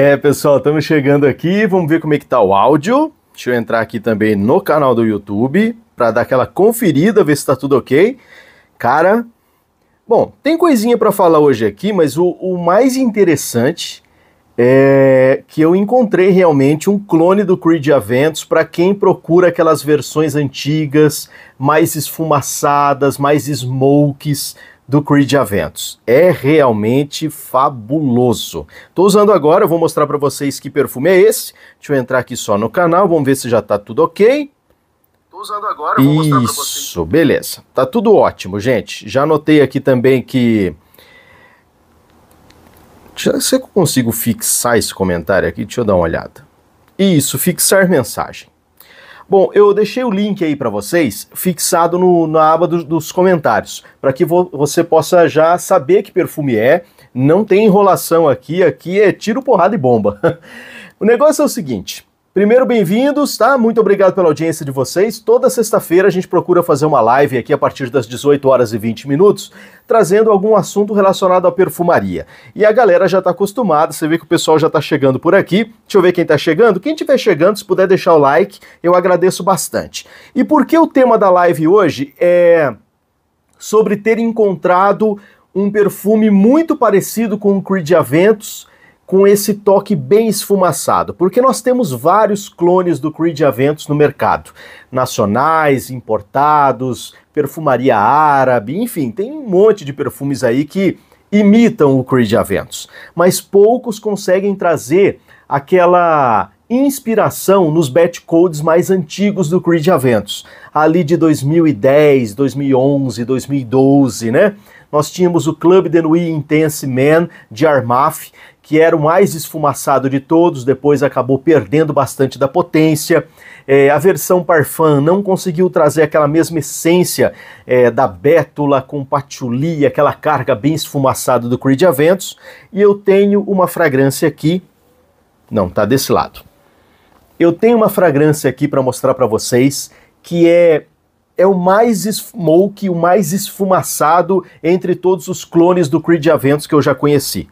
É, pessoal, estamos chegando aqui, vamos ver como é que tá o áudio. Deixa eu entrar aqui também no canal do YouTube para dar aquela conferida, ver se está tudo ok. Cara, bom, tem coisinha para falar hoje aqui, mas o, o, mais interessante é que eu encontrei realmente um clone do Creed Aventos para quem procura aquelas versões antigas, mais esfumaçadas, mais smokes, do Creed Aventus. É realmente fabuloso. Estou usando agora, vou mostrar para vocês que perfume é esse. Deixa eu entrar aqui só no canal, vamos ver se já está tudo ok. Estou usando agora, vou Isso, vocês. beleza. Tá tudo ótimo, gente. Já notei aqui também que Deixa, se eu consigo fixar esse comentário aqui, deixa eu dar uma olhada. Isso, fixar mensagem. Bom, eu deixei o link aí para vocês fixado no, na aba do, dos comentários, para que vo, você possa já saber que perfume é. Não tem enrolação aqui, aqui é tiro, porrada e bomba. o negócio é o seguinte: Primeiro, bem-vindos, tá? Muito obrigado pela audiência de vocês. Toda sexta-feira a gente procura fazer uma live aqui a partir das 18 horas e 20 minutos, trazendo algum assunto relacionado à perfumaria. E a galera já está acostumada, você vê que o pessoal já está chegando por aqui. Deixa eu ver quem está chegando. Quem estiver chegando, se puder deixar o like, eu agradeço bastante. E por que o tema da live hoje é sobre ter encontrado um perfume muito parecido com o Creed Aventus, com esse toque bem esfumaçado, porque nós temos vários clones do Creed Aventus no mercado, nacionais, importados, perfumaria árabe, enfim, tem um monte de perfumes aí que imitam o Creed Aventus, mas poucos conseguem trazer aquela inspiração nos batch codes mais antigos do Creed Aventus, ali de 2010, 2011, 2012, né? Nós tínhamos o Club de Nuit Intense Man de Armaf, que era o mais esfumaçado de todos, depois acabou perdendo bastante da potência. É, a versão Parfum não conseguiu trazer aquela mesma essência é, da bétula com patchouli, aquela carga bem esfumaçada do Creed Aventus. E eu tenho uma fragrância aqui. Não, tá desse lado. Eu tenho uma fragrância aqui para mostrar para vocês que é é o mais smoke, o mais esfumaçado entre todos os clones do Creed Aventus que eu já conheci.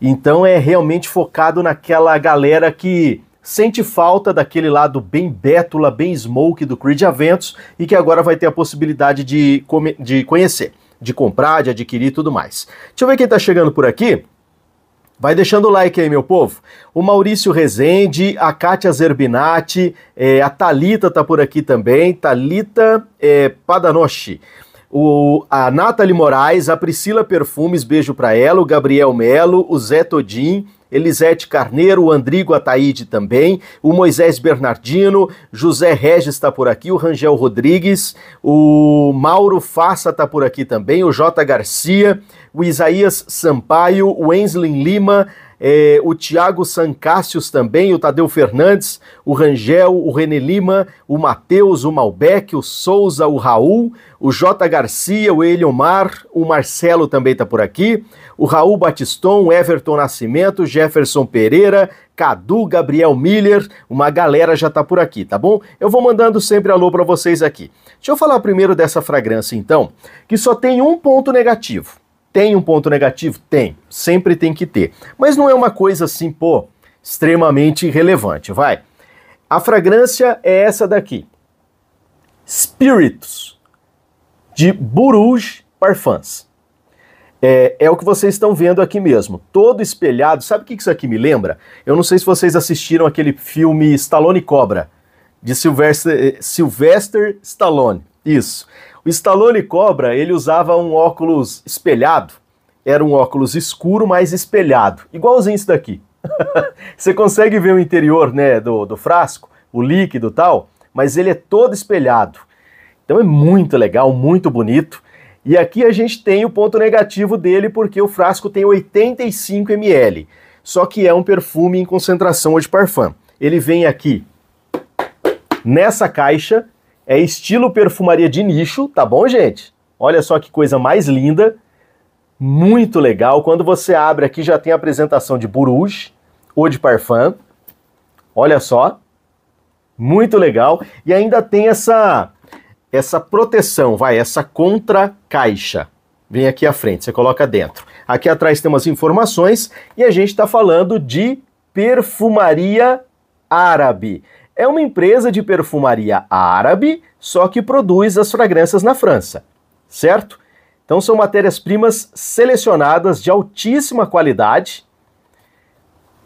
Então é realmente focado naquela galera que sente falta daquele lado bem bétula, bem smoke do Creed Aventos e que agora vai ter a possibilidade de, de conhecer, de comprar, de adquirir e tudo mais. Deixa eu ver quem está chegando por aqui. Vai deixando o like aí, meu povo. O Maurício Rezende, a Kátia Zerbinati, é, a Talita tá por aqui também. Talita é, Padanoshi o, a Nathalie Moraes, a Priscila Perfumes, beijo para ela, o Gabriel Melo, o Zé Todin, Elisete Carneiro, o Andrigo Ataíde também, o Moisés Bernardino, José Regis está por aqui, o Rangel Rodrigues, o Mauro Faça está por aqui também, o J. Garcia, o Isaías Sampaio, o Enslin Lima, é, o Thiago Sancássios também, o Tadeu Fernandes, o Rangel, o René Lima, o Matheus, o Malbec, o Souza, o Raul, o J Garcia, o Eliomar, o Marcelo também está por aqui, o Raul Batiston, Everton Nascimento, Jefferson Pereira, Cadu, Gabriel Miller, uma galera já está por aqui, tá bom? Eu vou mandando sempre alô para vocês aqui. Deixa eu falar primeiro dessa fragrância então, que só tem um ponto negativo. Tem um ponto negativo? Tem. Sempre tem que ter. Mas não é uma coisa assim, pô, extremamente relevante, vai. A fragrância é essa daqui. Spiritus, de Buruj Parfums. É, é, o que vocês estão vendo aqui mesmo. Todo espelhado. Sabe o que isso aqui me lembra? Eu não sei se vocês assistiram aquele filme Stallone Cobra, de Sylvester, eh, Sylvester Stallone. Isso. O Stallone Cobra, ele usava um óculos espelhado. Era um óculos escuro, mas espelhado. Igualzinho isso daqui. Você consegue ver o interior né, do, do frasco, o líquido e tal, mas ele é todo espelhado. Então é muito legal, muito bonito. E aqui a gente tem o ponto negativo dele, porque o frasco tem 85 ml. Só que é um perfume em concentração de parfum. Ele vem aqui nessa caixa é estilo perfumaria de nicho, tá bom, gente? Olha só que coisa mais linda. Muito legal. Quando você abre aqui, já tem a apresentação de Borouge ou de Parfum. Olha só. Muito legal. E ainda tem essa essa proteção, vai, essa contra caixa. Vem aqui à frente, você coloca dentro. Aqui atrás tem umas informações e a gente está falando de perfumaria árabe. É uma empresa de perfumaria árabe, só que produz as fragrâncias na França, certo? Então são matérias-primas selecionadas de altíssima qualidade,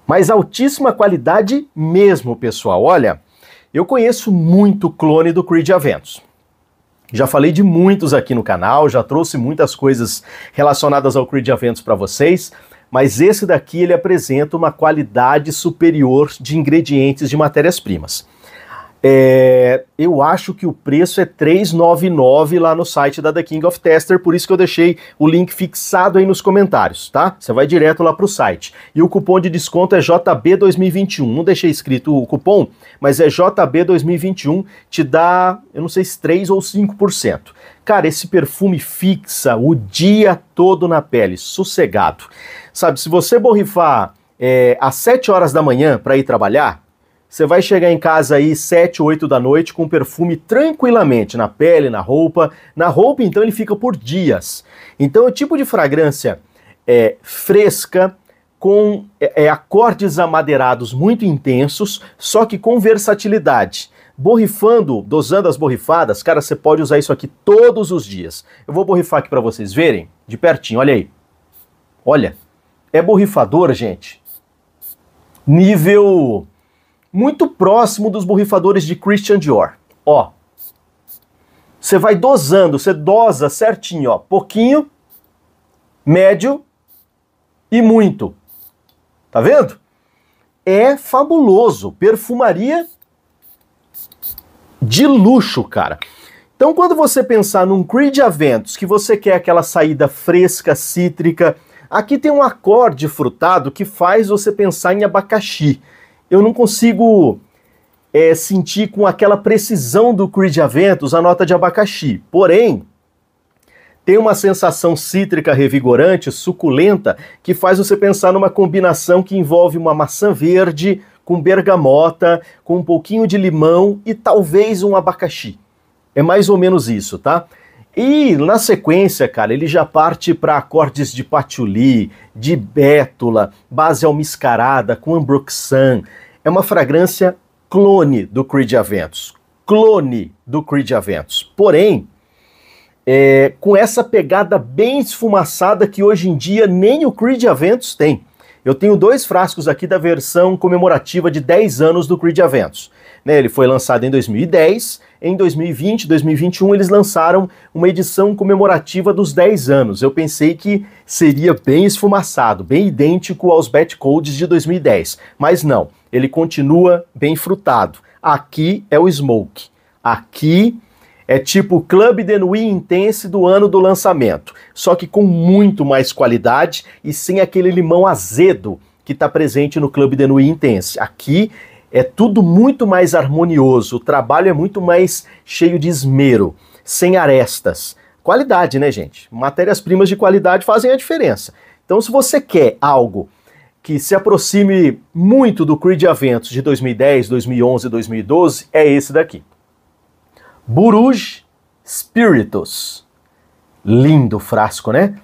mas altíssima qualidade mesmo, pessoal. Olha, eu conheço muito clone do Creed Aventus. Já falei de muitos aqui no canal, já trouxe muitas coisas relacionadas ao Creed Aventus para vocês mas esse daqui ele apresenta uma qualidade superior de ingredientes de matérias-primas. É, eu acho que o preço é 399 lá no site da The King of Tester, por isso que eu deixei o link fixado aí nos comentários, tá? Você vai direto lá pro site. E o cupom de desconto é JB2021. Não deixei escrito o cupom, mas é JB2021, te dá, eu não sei se 3 ou 5%. Cara, esse perfume fixa o dia todo na pele, sossegado. Sabe, se você borrifar é, às 7 horas da manhã para ir trabalhar, você vai chegar em casa aí 7, 8 da noite com perfume tranquilamente na pele, na roupa. Na roupa, então, ele fica por dias. Então, o tipo de fragrância é fresca, com é, é, acordes amadeirados muito intensos, só que com versatilidade. Borrifando, dosando as borrifadas, cara, você pode usar isso aqui todos os dias. Eu vou borrifar aqui para vocês verem de pertinho, olha aí. Olha, é borrifador, gente. Nível muito próximo dos borrifadores de Christian Dior. Ó, você vai dosando, você dosa certinho, ó, pouquinho, médio e muito. Tá vendo? É fabuloso, perfumaria de luxo, cara. Então, quando você pensar num Creed Aventus, que você quer aquela saída fresca, cítrica, aqui tem um acorde frutado que faz você pensar em abacaxi eu não consigo é, sentir com aquela precisão do Creed Aventus a nota de abacaxi. Porém, tem uma sensação cítrica revigorante, suculenta, que faz você pensar numa combinação que envolve uma maçã verde com bergamota, com um pouquinho de limão e talvez um abacaxi. É mais ou menos isso, tá? E na sequência, cara, ele já parte para acordes de patchouli, de bétula, base almiscarada com ambroxan. É uma fragrância clone do Creed Aventus. Clone do Creed Aventus. Porém, é, com essa pegada bem esfumaçada que hoje em dia nem o Creed Aventus tem. Eu tenho dois frascos aqui da versão comemorativa de 10 anos do Creed Aventus. Né? Ele foi lançado em 2010, em 2020, 2021 eles lançaram uma edição comemorativa dos 10 anos. Eu pensei que seria bem esfumaçado, bem idêntico aos Bat Codes de 2010, mas não, ele continua bem frutado. Aqui é o Smoke. Aqui é tipo Club de Intense do ano do lançamento, só que com muito mais qualidade e sem aquele limão azedo que está presente no Club de Intense. Aqui é tudo muito mais harmonioso, o trabalho é muito mais cheio de esmero, sem arestas. Qualidade, né, gente? Matérias-primas de qualidade fazem a diferença. Então, se você quer algo que se aproxime muito do Creed Aventus de 2010, 2011, 2012, é esse daqui. Buruj Spiritus. Lindo frasco, né?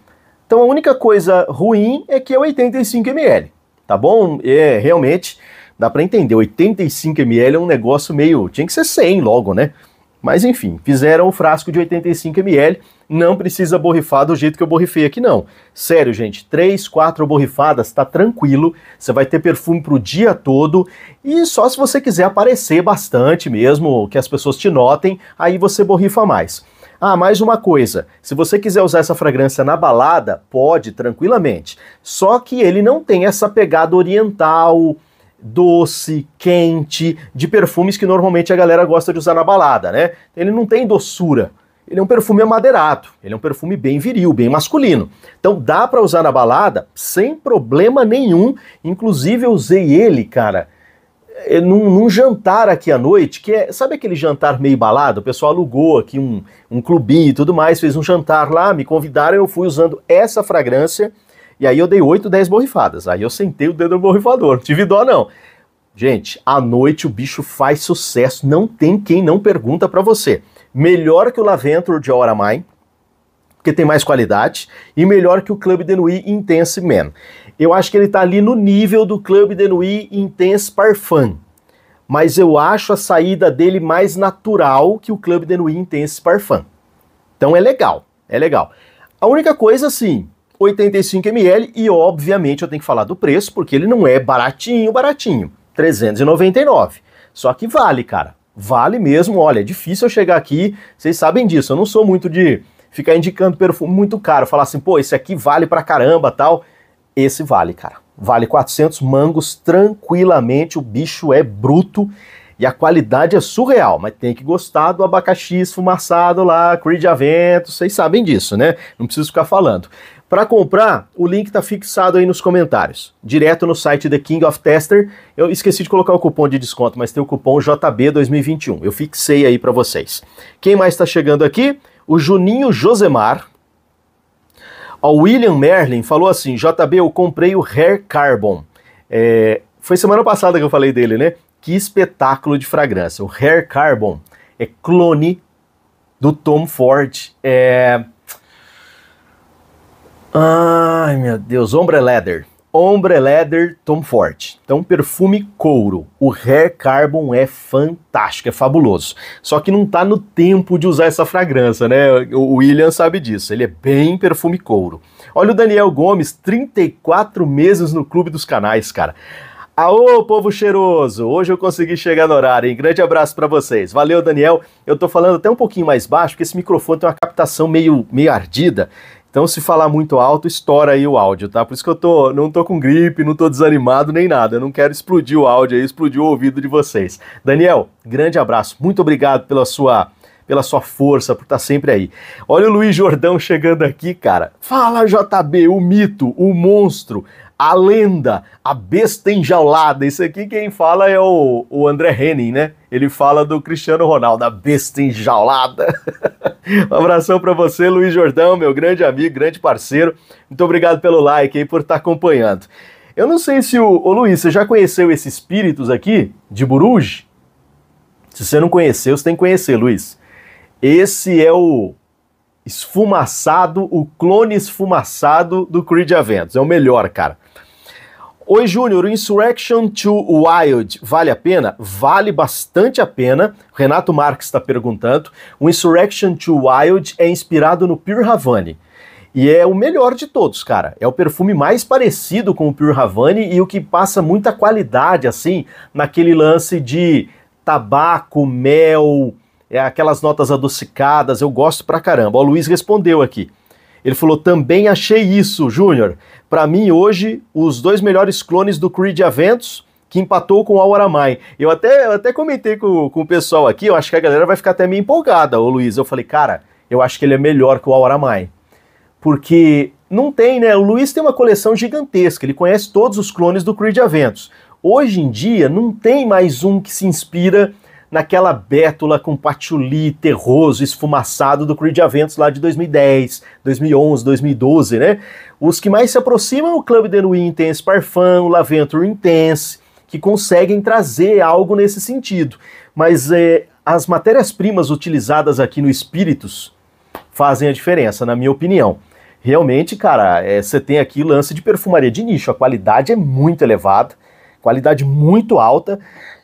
Então a única coisa ruim é que é 85 ml, tá bom? É realmente dá para entender, 85 ml é um negócio meio, tinha que ser 100 logo, né? Mas enfim, fizeram o frasco de 85 ml, não precisa borrifar do jeito que eu borrifei aqui não. Sério, gente, 3, 4 borrifadas tá tranquilo, você vai ter perfume pro dia todo e só se você quiser aparecer bastante mesmo, que as pessoas te notem, aí você borrifa mais. Ah, mais uma coisa. Se você quiser usar essa fragrância na balada, pode tranquilamente. Só que ele não tem essa pegada oriental, doce, quente, de perfumes que normalmente a galera gosta de usar na balada, né? Ele não tem doçura. Ele é um perfume amadeirado, ele é um perfume bem viril, bem masculino. Então dá para usar na balada sem problema nenhum. Inclusive eu usei ele, cara, eh, num, num, jantar aqui à noite, que é, sabe aquele jantar meio balado? O pessoal alugou aqui um, um clubinho e tudo mais, fez um jantar lá, me convidaram, eu fui usando essa fragrância e aí eu dei 8, 10 borrifadas. Aí eu sentei o dedo no borrifador, não tive dó não. Gente, à noite o bicho faz sucesso, não tem quem não pergunta para você. Melhor que o Laventro de Hora Mai, porque tem mais qualidade, e melhor que o Club de Nuit Intense Man. Eu acho que ele tá ali no nível do Club de Nuit Intense Parfum, mas eu acho a saída dele mais natural que o Club de Nuit Intense Parfum. Então é legal, é legal. A única coisa, assim, 85 ml e obviamente eu tenho que falar do preço porque ele não é baratinho, baratinho, 399. Só que vale, cara. Vale mesmo, olha, é difícil eu chegar aqui, vocês sabem disso, eu não sou muito de ficar indicando perfume muito caro, falar assim, pô, esse aqui vale pra caramba, tal. Esse vale, cara. Vale 400 mangos tranquilamente, o bicho é bruto e a qualidade é surreal, mas tem que gostar do abacaxi esfumaçado lá, Creed Avento, vocês sabem disso, né? Não preciso ficar falando. Para comprar, o link está fixado aí nos comentários, direto no site The King of Tester. Eu esqueci de colocar o cupom de desconto, mas tem o cupom JB2021. Eu fixei aí para vocês. Quem mais está chegando aqui? O Juninho Josemar. O William Merlin falou assim: JB, eu comprei o Hair Carbon. É, foi semana passada que eu falei dele, né? Que espetáculo de fragrância. O Hair Carbon é clone do Tom Ford. É, Ai, meu Deus. Ombre Leather. Ombre Leather Tom Ford. Então, perfume couro. O Hair Carbon é fantástico, é fabuloso. Só que não tá no tempo de usar essa fragrância, né? O William sabe disso. Ele é bem perfume couro. Olha o Daniel Gomes, 34 meses no Clube dos Canais, cara. Aô, povo cheiroso! Hoje eu consegui chegar no horário, hein? Grande abraço para vocês. Valeu, Daniel. Eu tô falando até um pouquinho mais baixo, porque esse microfone tem uma captação meio, meio ardida. Então, se falar muito alto, estoura aí o áudio, tá? Por isso que eu tô, não tô com gripe, não tô desanimado nem nada. Eu não quero explodir o áudio aí, explodir o ouvido de vocês. Daniel, grande abraço. Muito obrigado pela sua pela sua força, por estar sempre aí. Olha o Luiz Jordão chegando aqui, cara. Fala, JB, o mito, o monstro, a lenda, a besta enjaulada. Isso aqui quem fala é o, o André Henning, né? Ele fala do Cristiano Ronaldo, a besta enjaulada. um abração para você, Luiz Jordão, meu grande amigo, grande parceiro. Muito obrigado pelo like e por estar tá acompanhando. Eu não sei se o, o Luiz, você já conheceu esses espíritos aqui de Buruji. Se você não conheceu, você tem que conhecer, Luiz. Esse é o esfumaçado, o clone esfumaçado do Creed Aventos. É o melhor, cara. Oi, Júnior, Insurrection to Wild, vale a pena? Vale bastante a pena. Renato Marques está perguntando. O Insurrection to Wild é inspirado no Pure Havane. E é o melhor de todos, cara. É o perfume mais parecido com o Pure Havane e o que passa muita qualidade, assim, naquele lance de tabaco, mel, é, aquelas notas adocicadas. Eu gosto pra caramba. O Luiz respondeu aqui. Ele falou: também achei isso, Júnior. Para mim, hoje, os dois melhores clones do Creed Aventos, que empatou com o Auramai. Eu até, eu até comentei com, com o pessoal aqui, eu acho que a galera vai ficar até meio empolgada, o Luiz. Eu falei, cara, eu acho que ele é melhor que o Auramai. Porque não tem, né? O Luiz tem uma coleção gigantesca, ele conhece todos os clones do Creed Aventos. Hoje em dia, não tem mais um que se inspira naquela bétula com patchouli terroso, esfumaçado do Creed Aventus lá de 2010, 2011, 2012, né? Os que mais se aproximam é o Club de Nuit Intense Parfum, o Laventure Intense, que conseguem trazer algo nesse sentido. Mas é, as matérias-primas utilizadas aqui no Espíritos fazem a diferença, na minha opinião realmente, cara, é, você é, tem aqui lance de perfumaria de nicho. A qualidade é muito elevada, qualidade muito alta.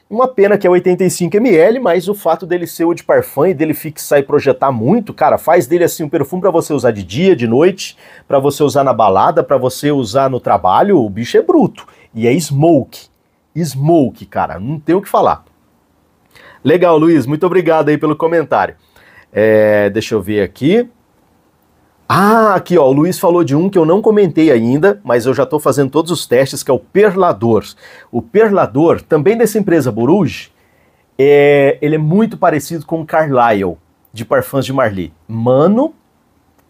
Uma pena que é 85ml, mas o fato dele ser o de parfum e dele fixar e projetar muito, cara, faz dele assim um perfume para você usar de dia, de noite, para você usar na balada, para você usar no trabalho. O bicho é bruto. E é smoke. Smoke, cara, não tem o que falar. Legal, Luiz, muito obrigado aí pelo comentário. É, deixa eu ver aqui. Ah, aqui ó, o Luiz falou de um que eu não comentei ainda, mas eu já estou fazendo todos os testes, que é o Perlador. O Perlador, também dessa empresa Boruge, é, ele é muito parecido com o Carlyle, de Parfums de Marly. Mano,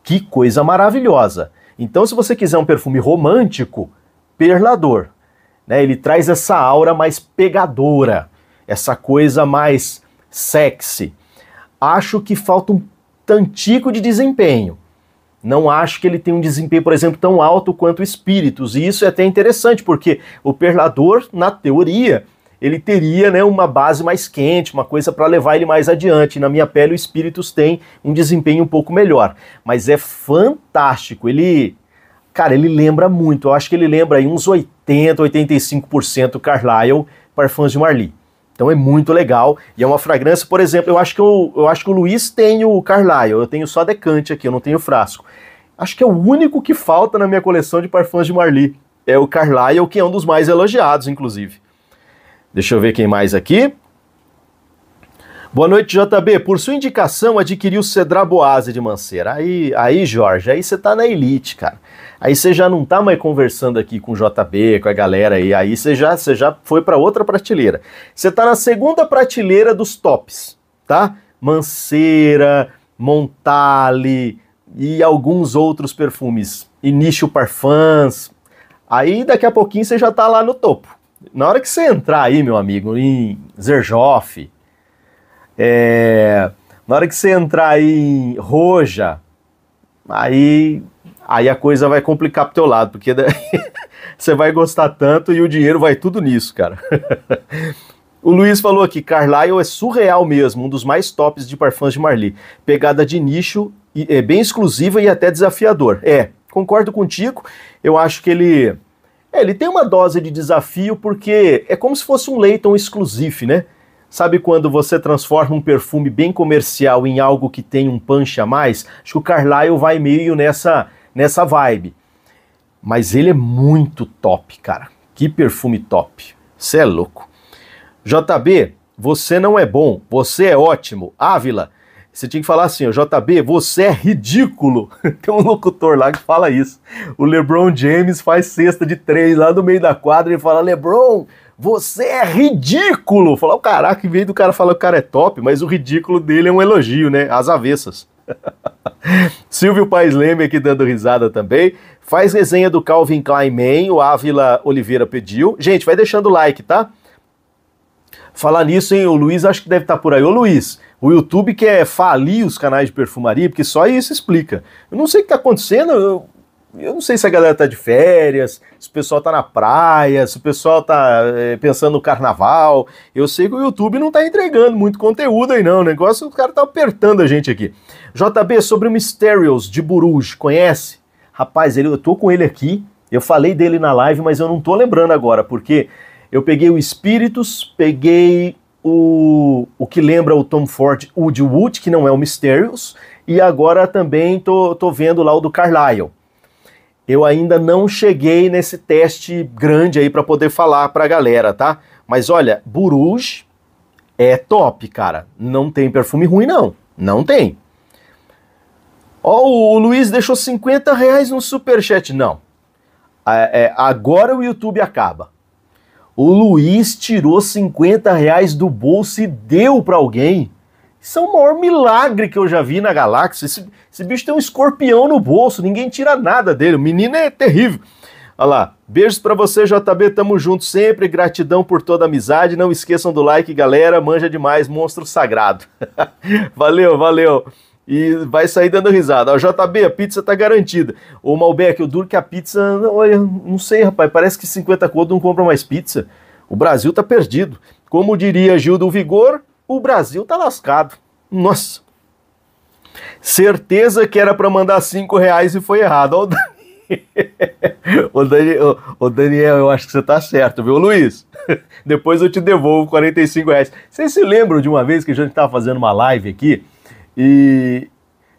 que coisa maravilhosa! Então, se você quiser um perfume romântico, Perlador. Né? Ele traz essa aura mais pegadora, essa coisa mais sexy. Acho que falta um tantico de desempenho não acho que ele tenha um desempenho, por exemplo, tão alto quanto espíritos. E isso é até interessante, porque o perlador, na teoria, ele teria né, uma base mais quente, uma coisa para levar ele mais adiante. Na minha pele, o espíritos tem um desempenho um pouco melhor. Mas é fantástico. Ele. Cara, ele lembra muito. Eu acho que ele lembra aí uns 80, 85% Carlyle para fãs de Marley. Então é muito legal. E é uma fragrância, por exemplo, eu acho que, eu, eu acho que o Luiz tem o Carlyle, eu tenho só decante aqui, eu não tenho frasco. Acho que é o único que falta na minha coleção de parfums de Marly. É o Carlyle, que é um dos mais elogiados, inclusive. Deixa eu ver quem mais aqui. Boa noite, JB. Por sua indicação, adquiri o Cedra Boase de Manceira. Aí, aí, Jorge, aí você tá na elite, cara. Aí você já não tá mais conversando aqui com o JB, com a galera aí. Aí você já, você já foi para outra prateleira. Você tá na segunda prateleira dos tops, tá? Manceira, Montale e alguns outros perfumes. Início Parfums. Aí daqui a pouquinho você já tá lá no topo. Na hora que você entrar aí, meu amigo, em Zerjoff, é, na hora que você entrar aí em roja, aí, aí a coisa vai complicar pro teu lado, porque você vai gostar tanto e o dinheiro vai tudo nisso, cara. o Luiz falou aqui, Carlyle é surreal mesmo, um dos mais tops de parfums de Marly. Pegada de nicho, é bem exclusiva e até desafiador. É, concordo contigo, eu acho que ele... É, ele tem uma dose de desafio porque é como se fosse um Leighton exclusivo, né? Sabe quando você transforma um perfume bem comercial em algo que tem um punch a mais? Acho que o Carlyle vai meio nessa, nessa vibe. Mas ele é muito top, cara. Que perfume top. Você é louco. JB, você não é bom, você é ótimo. Ávila, você tinha que falar assim, ó, JB, você é ridículo. Tem um locutor lá que fala isso. O LeBron James faz cesta de três lá no meio da quadra e fala: LeBron, você é ridículo! Falar, o caraca, em vez do cara falar que o cara é top, mas o ridículo dele é um elogio, né? As avessas. Silvio Pais Leme aqui dando risada também. Faz resenha do Calvin Klein Man, o Ávila Oliveira pediu. Gente, vai deixando o like, tá? Falar nisso, hein? O Luiz acho que deve estar tá por aí. Ô Luiz, o YouTube quer falir os canais de perfumaria, porque só isso explica. Eu não sei o que está acontecendo, eu, eu não sei se a galera tá de férias, se o pessoal tá na praia, se o pessoal tá é, pensando no carnaval. Eu sei que o YouTube não tá entregando muito conteúdo aí não, o negócio, o cara tá apertando a gente aqui. JB, sobre o Mysterious de Buruj, conhece? Rapaz, ele, eu tô com ele aqui, eu falei dele na live, mas eu não tô lembrando agora, porque eu peguei o Espíritos, peguei o, o que lembra o Tom Ford, o de Wood, que não é o Mysterious, e agora também tô, tô vendo lá o do Carlyle. Eu ainda não cheguei nesse teste grande aí para poder falar para a galera, tá? Mas olha, Buruj é top, cara. Não tem perfume ruim, não. Não tem. Ó, oh, o Luiz deixou 50 reais no superchat. Não. É, é, agora o YouTube acaba. O Luiz tirou 50 reais do bolso e deu para alguém são é o maior milagre que eu já vi na galáxia. Esse, esse, bicho tem um escorpião no bolso, ninguém tira nada dele. O menino é terrível. Olha lá, beijos para você, JB, tamo junto sempre, gratidão por toda a amizade, não esqueçam do like, galera, manja demais, monstro sagrado. valeu, valeu. E vai sair dando risada. Ó, JB, a pizza tá garantida. Ô Malbec, eu duro que a pizza, não, olha, não sei, rapaz, parece que 50 conto não compra mais pizza. O Brasil tá perdido. Como diria Gil do Vigor, o Brasil tá lascado. Nossa. Certeza que era para mandar cinco reais e foi errado. Ó, o, Daniel, o, Daniel, o Daniel, eu acho que você tá certo, viu, Luiz? Depois eu te devolvo 45 reais. Vocês se lembram de uma vez que a gente tava fazendo uma live aqui e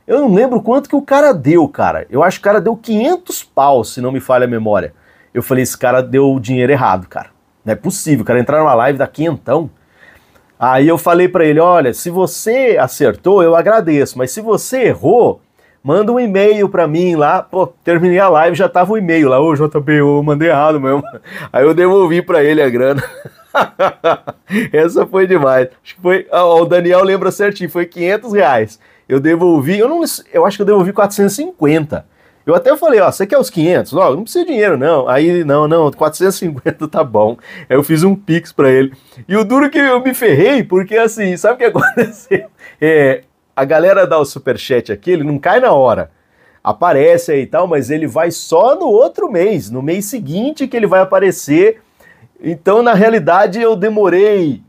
eu não lembro quanto que o cara deu, cara. Eu acho que o cara deu 500 pau, se não me falha a memória. Eu falei, esse cara deu o dinheiro errado, cara. Não é possível, cara. Entrar numa live da quentão. Aí eu falei para ele: olha, se você acertou, eu agradeço, mas se você errou, manda um e-mail para mim lá. Pô, terminei a live, já tava o um e-mail lá, ô JP, eu mandei errado mesmo. Aí eu devolvi para ele a grana. Essa foi demais. Acho que foi. Ó, o Daniel lembra certinho, foi 500 reais. Eu devolvi, eu não, eu acho que eu devolvi 450 eu até falei, ó, você quer os 500? Ó, não precisa de dinheiro, não. Aí, não, não, 450 tá bom. Aí eu fiz um pix para ele. E o duro que eu me ferrei, porque assim, sabe o que aconteceu? É, a galera dá o superchat aqui, ele não cai na hora. Aparece aí e tal, mas ele vai só no outro mês, no mês seguinte que ele vai aparecer. Então, na realidade, eu demorei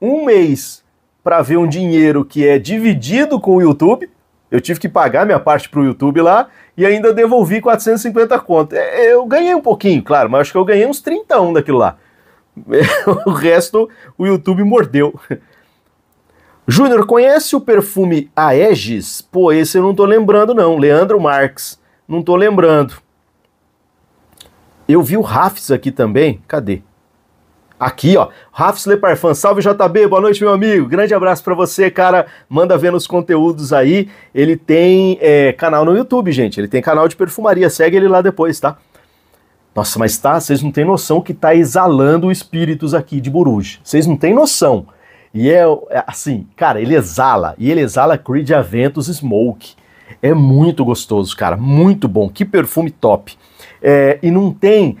um mês para ver um dinheiro que é dividido com o YouTube eu tive que pagar minha parte para o YouTube lá e ainda devolvi 450 contas. É, é, eu ganhei um pouquinho, claro, mas acho que eu ganhei uns 30 daquilo lá. o resto, o YouTube mordeu. Júnior, conhece o perfume Aegis? Pô, esse eu não tô lembrando não. Leandro Marx, não tô lembrando. Eu vi o Rafs aqui também. Cadê? Aqui, ó, Rafsle Parfan, salve JB, boa noite, meu amigo. Grande abraço para você, cara. Manda ver nos conteúdos aí. Ele tem é, canal no YouTube, gente. Ele tem canal de perfumaria. Segue ele lá depois, tá? Nossa, mas tá, vocês não têm noção que tá exalando espíritos aqui de Buruj. Vocês não têm noção. E é, é assim, cara, ele exala. E ele exala Creed Aventus Smoke. É muito gostoso, cara. Muito bom. Que perfume top. É, e não tem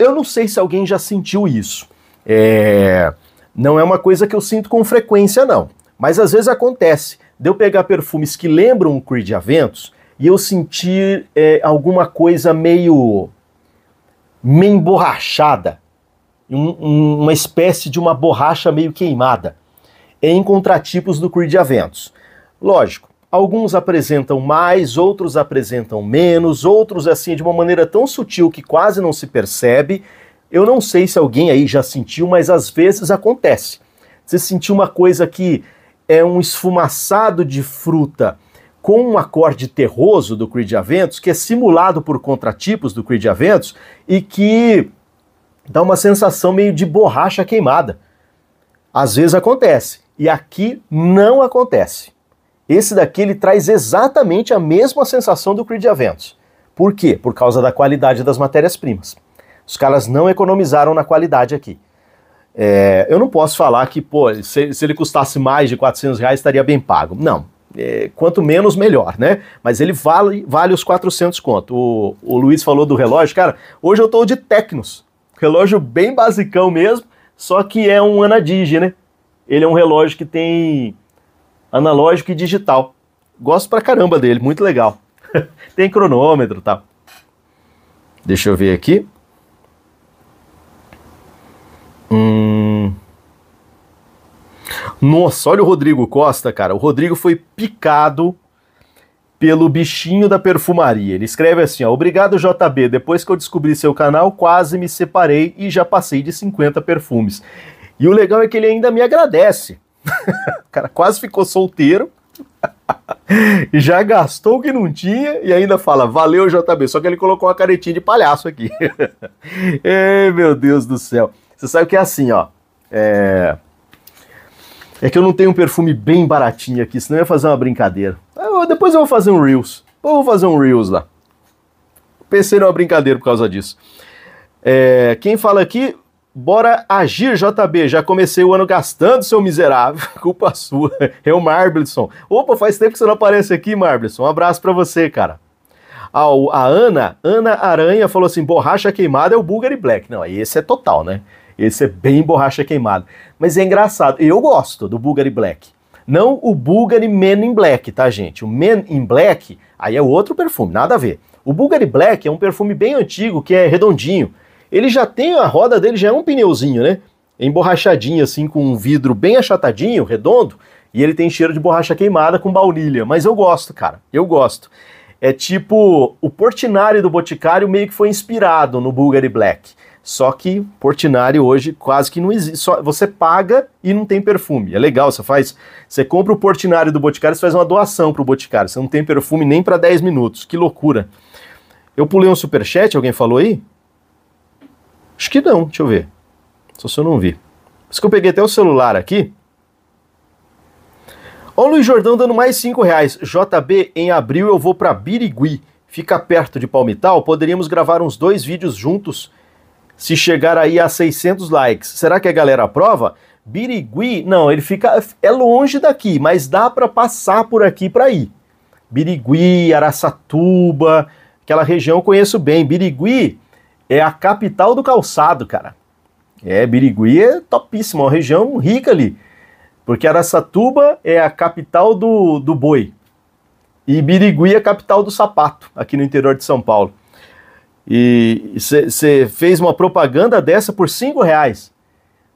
eu não sei se alguém já sentiu isso. É... Não é uma coisa que eu sinto com frequência, não. Mas às vezes acontece de eu pegar perfumes que lembram o Creed Aventus e eu sentir é, alguma coisa meio. meio emborrachada. Um, um, uma espécie de uma borracha meio queimada em contratipos do Creed Aventus. Lógico, Alguns apresentam mais, outros apresentam menos, outros assim de uma maneira tão sutil que quase não se percebe. Eu não sei se alguém aí já sentiu, mas às vezes acontece. Você sentiu uma coisa que é um esfumaçado de fruta com um acorde terroso do Creed Aventos que é simulado por contratipos do Creed Aventos e que dá uma sensação meio de borracha queimada. Às vezes acontece, e aqui não acontece. Esse daqui ele traz exatamente a mesma sensação do Creed Aventus. Por quê? Por causa da qualidade das matérias-primas. Os caras não economizaram na qualidade aqui. É, eu não posso falar que, pô, se, se, ele custasse mais de 400 reais estaria bem pago. Não. É, quanto menos, melhor, né? Mas ele vale, vale os 400 conto. O, o Luiz falou do relógio, cara, hoje eu tô de Tecnos. Relógio bem basicão mesmo, só que é um Anadige, né? Ele é um relógio que tem analógico e digital. Gosto pra caramba dele, muito legal. Tem cronômetro tá? tal. Deixa eu ver aqui. Hum... Nossa, olha o Rodrigo Costa, cara. O Rodrigo foi picado pelo bichinho da perfumaria. Ele escreve assim: ó, Obrigado, JB. Depois que eu descobri seu canal, quase me separei e já passei de 50 perfumes. E o legal é que ele ainda me agradece. o cara quase ficou solteiro, já gastou o que não tinha e ainda fala, valeu JB, só que ele colocou uma caretinha de palhaço aqui. Ei, meu Deus do céu. Você sabe que é assim, ó. É... É que eu não tenho um perfume bem baratinho aqui, senão eu ia fazer uma brincadeira. Eu, depois eu vou fazer um Reels. Ou vou fazer um Reels lá. Pensei numa brincadeira por causa disso. É, quem fala aqui, Bora agir, JB. Já comecei o ano gastando, seu miserável. Culpa sua. É o Marblison. Opa, faz tempo que você não aparece aqui, marbleson Um abraço para você, cara. A, a, Ana, Ana Aranha, falou assim: borracha queimada é o Bulgari Black. Não, esse é total, né? Esse é bem borracha queimada. Mas é engraçado. Eu gosto do Bulgari Black. Não o Bulgari Men in Black, tá, gente? O Men in Black, aí é outro perfume, nada a ver. O Bulgari Black é um perfume bem antigo que é redondinho ele já tem a roda dele, já é um pneuzinho, né? Emborrachadinho, assim, com um vidro bem achatadinho, redondo, e ele tem cheiro de borracha queimada com baunilha. Mas eu gosto, cara, eu gosto. É tipo, o Portinari do Boticário meio que foi inspirado no Bulgari Black. Só que Portinari hoje quase que não existe. Só, você paga e não tem perfume. É legal, você faz. Você compra o Portinari do Boticário, você faz uma doação para o Boticário. Você não tem perfume nem para 10 minutos. Que loucura. Eu pulei um superchat, alguém falou aí? Acho que não, deixa eu ver. Só se eu não vi. Por que eu peguei até o celular aqui. Ó o Luiz Jordão dando mais 5 reais. JB, em abril eu vou para Birigui. Fica perto de Palmital. Poderíamos gravar uns dois vídeos juntos se chegar aí a 600 likes. Será que a galera aprova? Birigui, não, ele fica é longe daqui, mas dá para passar por aqui para ir. Birigui, Araçatuba, aquela região eu conheço bem. Birigui é a capital do calçado, cara. É, Birigui é topíssima, é uma região rica ali. Porque Araçatuba é a capital do, do boi. E Birigui é a capital do sapato, aqui no interior de São Paulo. E você fez uma propaganda dessa por cinco reais.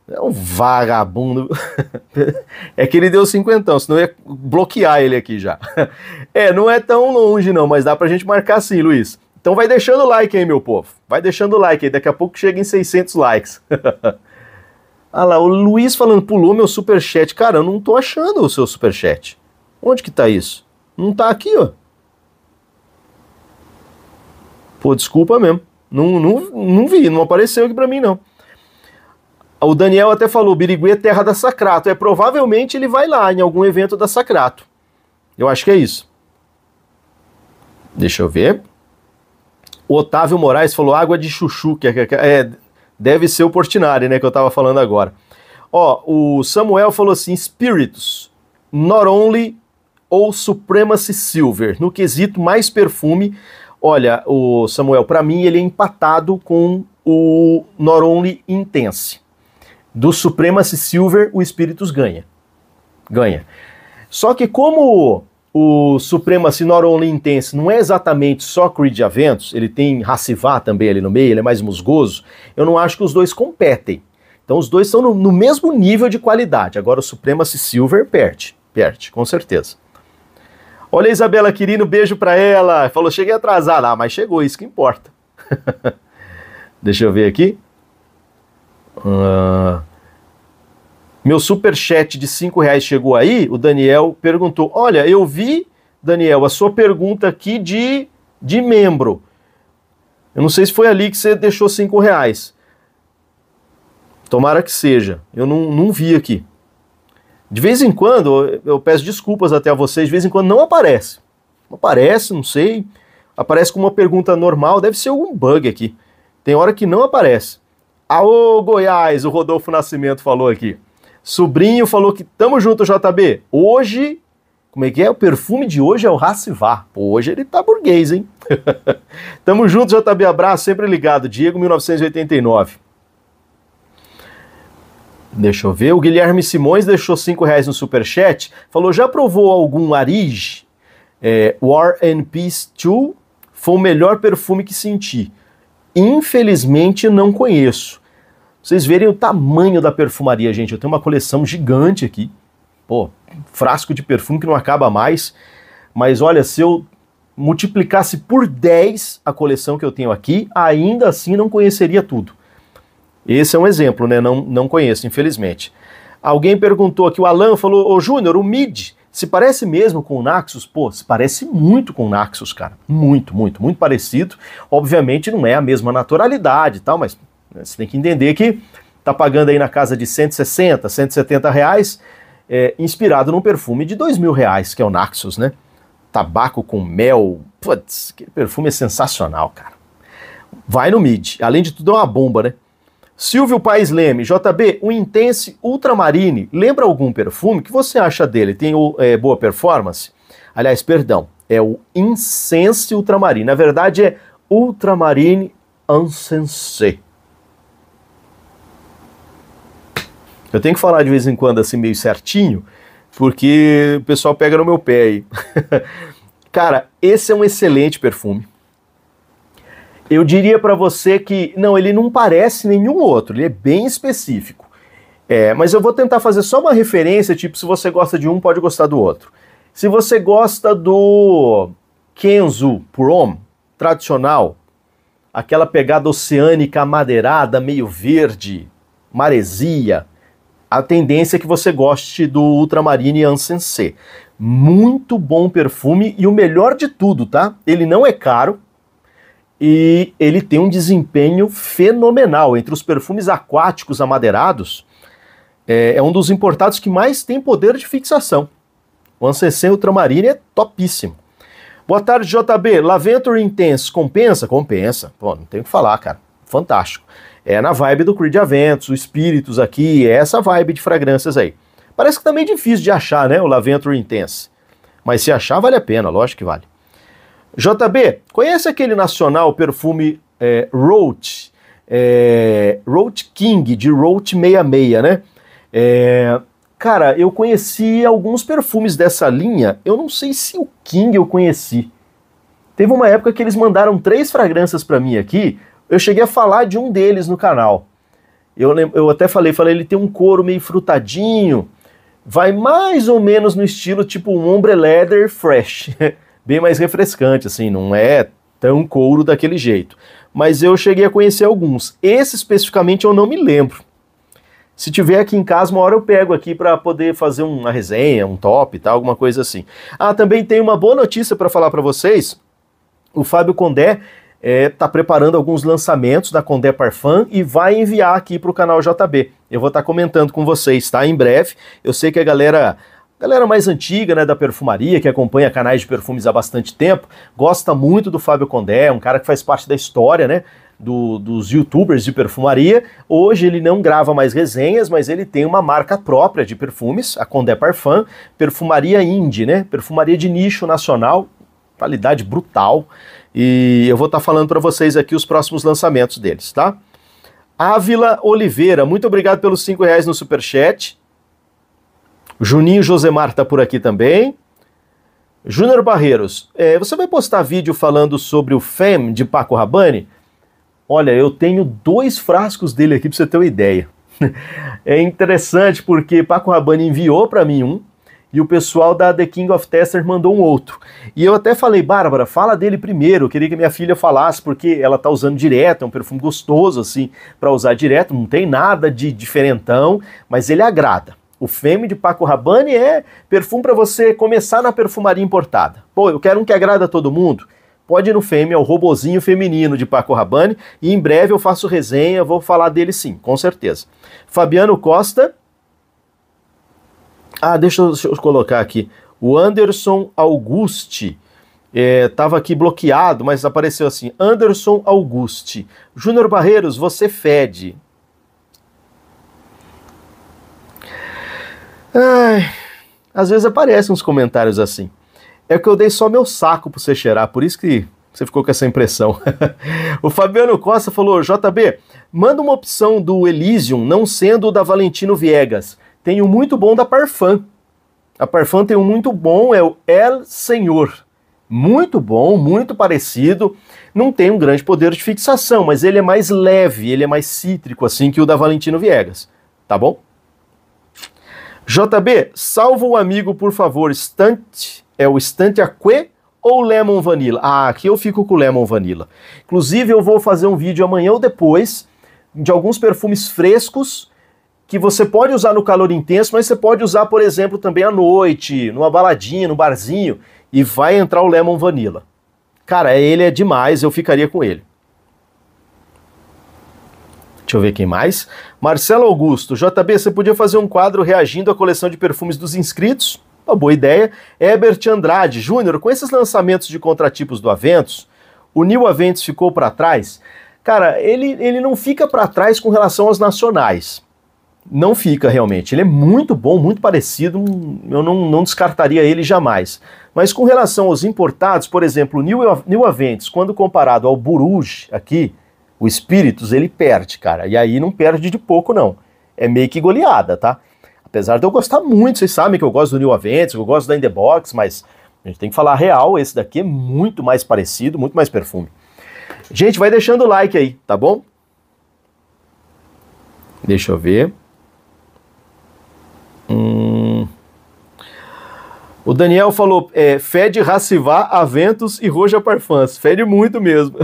É um vagabundo. é que ele deu cinquentão, senão ia bloquear ele aqui já. é, não é tão longe não, mas dá pra gente marcar sim, Luiz. Então vai deixando o like aí, meu povo. Vai deixando o like aí, daqui a pouco chega em 600 likes. ah lá, o Luiz falando, pulou meu superchat. Cara, eu não tô achando o seu superchat. Onde que tá isso? Não tá aqui, ó. Pô, desculpa mesmo. Não, não, não vi, não apareceu aqui pra mim, não. O Daniel até falou, Birigui é terra da Sacrato. É, provavelmente ele vai lá em algum evento da Sacrato. Eu acho que é isso. Deixa eu ver. O Otávio Moraes falou água de chuchu, é, é, que é, é deve ser o Portinari, né, que eu estava falando agora. Ó, o Samuel falou assim, Spiritus, not only ou Supremacy Silver, no quesito mais perfume, olha, o Samuel, para mim ele é empatado com o Not Only Intense. Do Supremacy Silver, o Spiritus ganha. Ganha. Só que como o Supremacy Not Only Intense não é exatamente só Creed Aventos, ele tem Racivá também ali no meio, ele é mais musgoso. Eu não acho que os dois competem. Então os dois estão no, no mesmo nível de qualidade. Agora o Supremacy Silver perde, perde, com certeza. Olha a Isabela Quirino, beijo para ela. Falou, cheguei atrasada. Ah, mas chegou, isso que importa. Deixa eu ver aqui. Uh... Meu super chat de cinco reais chegou aí. O Daniel perguntou: Olha, eu vi, Daniel, a sua pergunta aqui de, de membro. Eu não sei se foi ali que você deixou cinco reais. Tomara que seja. Eu não, não vi aqui. De vez em quando, eu peço desculpas até a vocês, de vez em quando não aparece. Não aparece, não sei. Aparece com uma pergunta normal, deve ser algum bug aqui. Tem hora que não aparece. Aô, Goiás, o Rodolfo Nascimento falou aqui. Sobrinho falou que tamo junto, JB. Hoje, como é que é? O perfume de hoje é o Racivar. hoje ele tá burguês, hein? tamo junto, JB. Abraço, sempre ligado. Diego, 1989. Deixa eu ver. O Guilherme Simões deixou 5 reais no superchat. Falou: já provou algum Arige? É, War and Peace 2 foi o melhor perfume que senti. Infelizmente não conheço vocês verem o tamanho da perfumaria, gente. Eu tenho uma coleção gigante aqui. Pô, frasco de perfume que não acaba mais. Mas olha, se eu multiplicasse por 10 a coleção que eu tenho aqui, ainda assim não conheceria tudo. Esse é um exemplo, né? Não, não conheço, infelizmente. Alguém perguntou aqui, o Alan falou, ô Júnior, o MID se parece mesmo com o Naxos? Pô, se parece muito com o Naxos, cara. Muito, muito, muito parecido. Obviamente não é a mesma naturalidade e tal, mas né? Você tem que entender que está pagando aí na casa de 160, 170 reais, é, inspirado num perfume de 2 mil reais, que é o Naxos, né? Tabaco com mel, putz, aquele perfume é sensacional, cara. Vai no mid, além de tudo é uma bomba, né? Silvio Paes Leme, JB, o Intense Ultramarine, lembra algum perfume? O que você acha dele? Tem é, boa performance? Aliás, perdão, é o Incense Ultramarine. Na verdade é Ultramarine Incense. Eu tenho que falar de vez em quando assim meio certinho, porque o pessoal pega no meu pé aí. Cara, esse é um excelente perfume. Eu diria para você que não, ele não parece nenhum outro, ele é bem específico. É, mas eu vou tentar fazer só uma referência, tipo, se você gosta de um, pode gostar do outro. Se você gosta do Kenzo Prom, tradicional, aquela pegada oceânica madeirada, meio verde, maresia, a tendência é que você goste do Ultramarine Unsense. Muito bom perfume e o melhor de tudo, tá? Ele não é caro e ele tem um desempenho fenomenal. Entre os perfumes aquáticos amadeirados, é, é um dos importados que mais tem poder de fixação. O Unsense Ultramarine é topíssimo. Boa tarde, JB. Lavento Intense compensa? Compensa. Pô, não tem o que falar, cara. Fantástico. É na vibe do Creed Aventus, o Espíritos aqui, é essa vibe de fragrâncias aí. Parece que também é difícil de achar, né, o Laventure Intense. Mas se achar, vale a pena, lógico que vale. JB, conhece aquele nacional perfume é, Roach, é, Roach King, de Roach 66, né? É, cara, eu conheci alguns perfumes dessa linha, eu não sei se o King eu conheci. Teve uma época que eles mandaram três fragrâncias para mim aqui, eu cheguei a falar de um deles no canal. Eu, eu até falei, falei, ele tem um couro meio frutadinho, vai mais ou menos no estilo tipo um ombre leather fresh, bem mais refrescante, assim, não é tão couro daquele jeito. Mas eu cheguei a conhecer alguns. Esse especificamente eu não me lembro. Se tiver aqui em casa, uma hora eu pego aqui para poder fazer uma resenha, um top, tal, alguma coisa assim. Ah, também tem uma boa notícia para falar para vocês. O Fábio Condé está é, tá preparando alguns lançamentos da Condé Parfum e vai enviar aqui para o canal JB. Eu vou estar tá comentando com vocês, tá? Em breve. Eu sei que a galera galera mais antiga, né, da perfumaria, que acompanha canais de perfumes há bastante tempo, gosta muito do Fábio Condé, um cara que faz parte da história, né, do, dos youtubers de perfumaria. Hoje ele não grava mais resenhas, mas ele tem uma marca própria de perfumes, a Condé Parfum, perfumaria indie, né, perfumaria de nicho nacional, qualidade brutal. E eu vou estar tá falando para vocês aqui os próximos lançamentos deles, tá? Ávila Oliveira, muito obrigado pelos cinco reais no superchat. Juninho Josemar está por aqui também. Júnior Barreiros, é, você vai postar vídeo falando sobre o FEM de Paco Rabanne? Olha, eu tenho dois frascos dele aqui para você ter uma ideia. É interessante porque Paco Rabanne enviou para mim um, e o pessoal da The King of Testers mandou um outro. E eu até falei, Bárbara, fala dele primeiro. Eu queria que minha filha falasse, porque ela tá usando direto, é um perfume gostoso, assim, para usar direto, não tem nada de diferentão, mas ele agrada. O Femme de Paco Rabanne é perfume para você começar na perfumaria importada. Pô, eu quero um que agrada a todo mundo. Pode ir no Fêmea, é o robozinho feminino de Paco Rabanne, e em breve eu faço resenha, vou falar dele sim, com certeza. Fabiano Costa, ah, deixa eu, deixa eu colocar aqui. O Anderson Auguste estava é, aqui bloqueado, mas apareceu assim: Anderson Auguste. Júnior Barreiros, você fede. Ai, às vezes aparecem uns comentários assim. É que eu dei só meu saco para você cheirar, por isso que você ficou com essa impressão. o Fabiano Costa falou: JB, manda uma opção do Elysium, não sendo o da Valentino Viegas. Tem um muito bom da Parfum. A Parfum tem um muito bom, é o El Senhor. Muito bom, muito parecido. Não tem um grande poder de fixação, mas ele é mais leve, ele é mais cítrico, assim que o da Valentino Viegas. Tá bom? JB, salva o amigo, por favor. Estante, é o Estante Aquê ou Lemon Vanilla? Ah, aqui eu fico com Lemon Vanilla. Inclusive, eu vou fazer um vídeo amanhã ou depois de alguns perfumes frescos que você pode usar no calor intenso, mas você pode usar, por exemplo, também à noite, numa baladinha, no barzinho, e vai entrar o lemon vanilla. Cara, ele é demais, eu ficaria com ele. Deixa eu ver quem mais. Marcelo Augusto, JB, você podia fazer um quadro reagindo à coleção de perfumes dos inscritos? Uma boa ideia. Herbert Andrade Júnior, com esses lançamentos de contratipos do Aventus, o New Aventus ficou para trás? Cara, ele, ele não fica para trás com relação aos nacionais não fica realmente. Ele é muito bom, muito parecido, eu não, não descartaria ele jamais. Mas com relação aos importados, por exemplo, o New, New Aventes, quando comparado ao Buruj aqui, o Espíritos, ele perde, cara. E aí não perde de pouco, não. É meio que goleada, tá? Apesar de eu gostar muito, vocês sabem que eu gosto do New Aventes, eu gosto da Indebox, mas a gente tem que falar real, esse daqui é muito mais parecido, muito mais perfume. Gente, vai deixando o like aí, tá bom? Deixa eu ver. Hum. O Daniel falou, é, fede racivá, aventos e roja Parfums. Fede muito mesmo.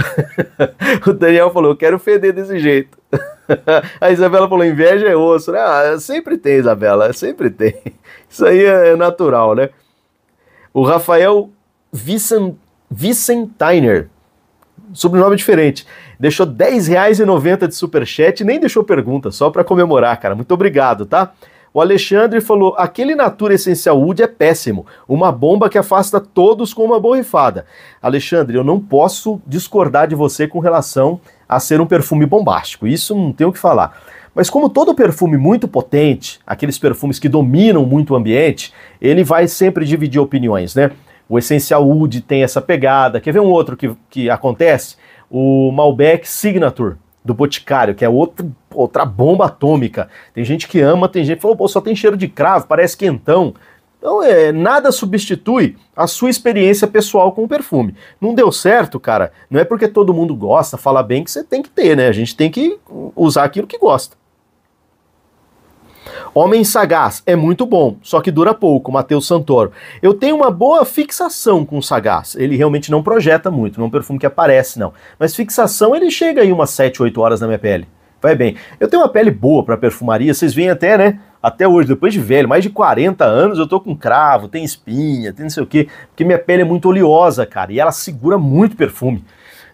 o Daniel falou, quero feder desse jeito. a Isabela falou, inveja é osso. Ah, sempre tem, Isabela, sempre tem. Isso aí é natural, né? O Rafael Vicent, sobrenome diferente, deixou R$10,90 de superchat e nem deixou pergunta, só para comemorar, cara. Muito obrigado, tá? O Alexandre falou: aquele Natura Essencial Wood é péssimo, uma bomba que afasta todos com uma borrifada. Alexandre, eu não posso discordar de você com relação a ser um perfume bombástico, isso não tenho o que falar. Mas como todo perfume muito potente, aqueles perfumes que dominam muito o ambiente, ele vai sempre dividir opiniões, né? O Essencial Wood tem essa pegada. Quer ver um outro que, que acontece? O Malbec Signature, do Boticário, que é outro outra bomba atômica. Tem gente que ama, tem gente que falou, pô, só tem cheiro de cravo, parece quentão. Então, é, nada substitui a sua experiência pessoal com o perfume. Não deu certo, cara, não é porque todo mundo gosta, fala bem, que você tem que ter, né? A gente tem que usar aquilo que gosta. Homem sagaz é muito bom, só que dura pouco, Matheus Santoro. Eu tenho uma boa fixação com o sagaz. Ele realmente não projeta muito, não é um perfume que aparece, não. Mas fixação ele chega aí umas 7, 8 horas na minha pele vai bem. Eu tenho uma pele boa para perfumaria, vocês veem até, né? Até hoje, depois de velho, mais de 40 anos, eu tô com cravo, tem espinha, tem não sei o quê, porque minha pele é muito oleosa, cara, e ela segura muito perfume.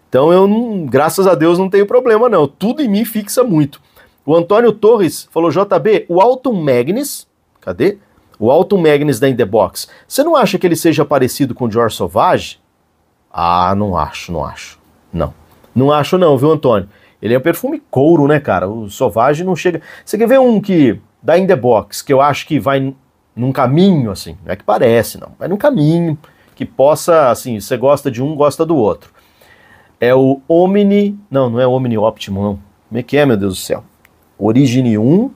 Então eu, não, graças a Deus, não tenho problema não. Tudo em mim fixa muito. O Antônio Torres falou, JB, o Alton Magnus, cadê? O Alton Magnus da In The Box. Você não acha que ele seja parecido com o George Sauvage? Ah, não acho, não acho. Não. Não acho não, viu, Antônio? Ele é um perfume couro, né, cara? O Sauvage não chega. Você quer ver um que da In The Box, que eu acho que vai num caminho, assim, não é que parece, não, vai num caminho que possa, assim, você gosta de um, gosta do outro. É o Omni, não, não é Omni Optimum, não. Como é que é, meu Deus do céu? Origine 1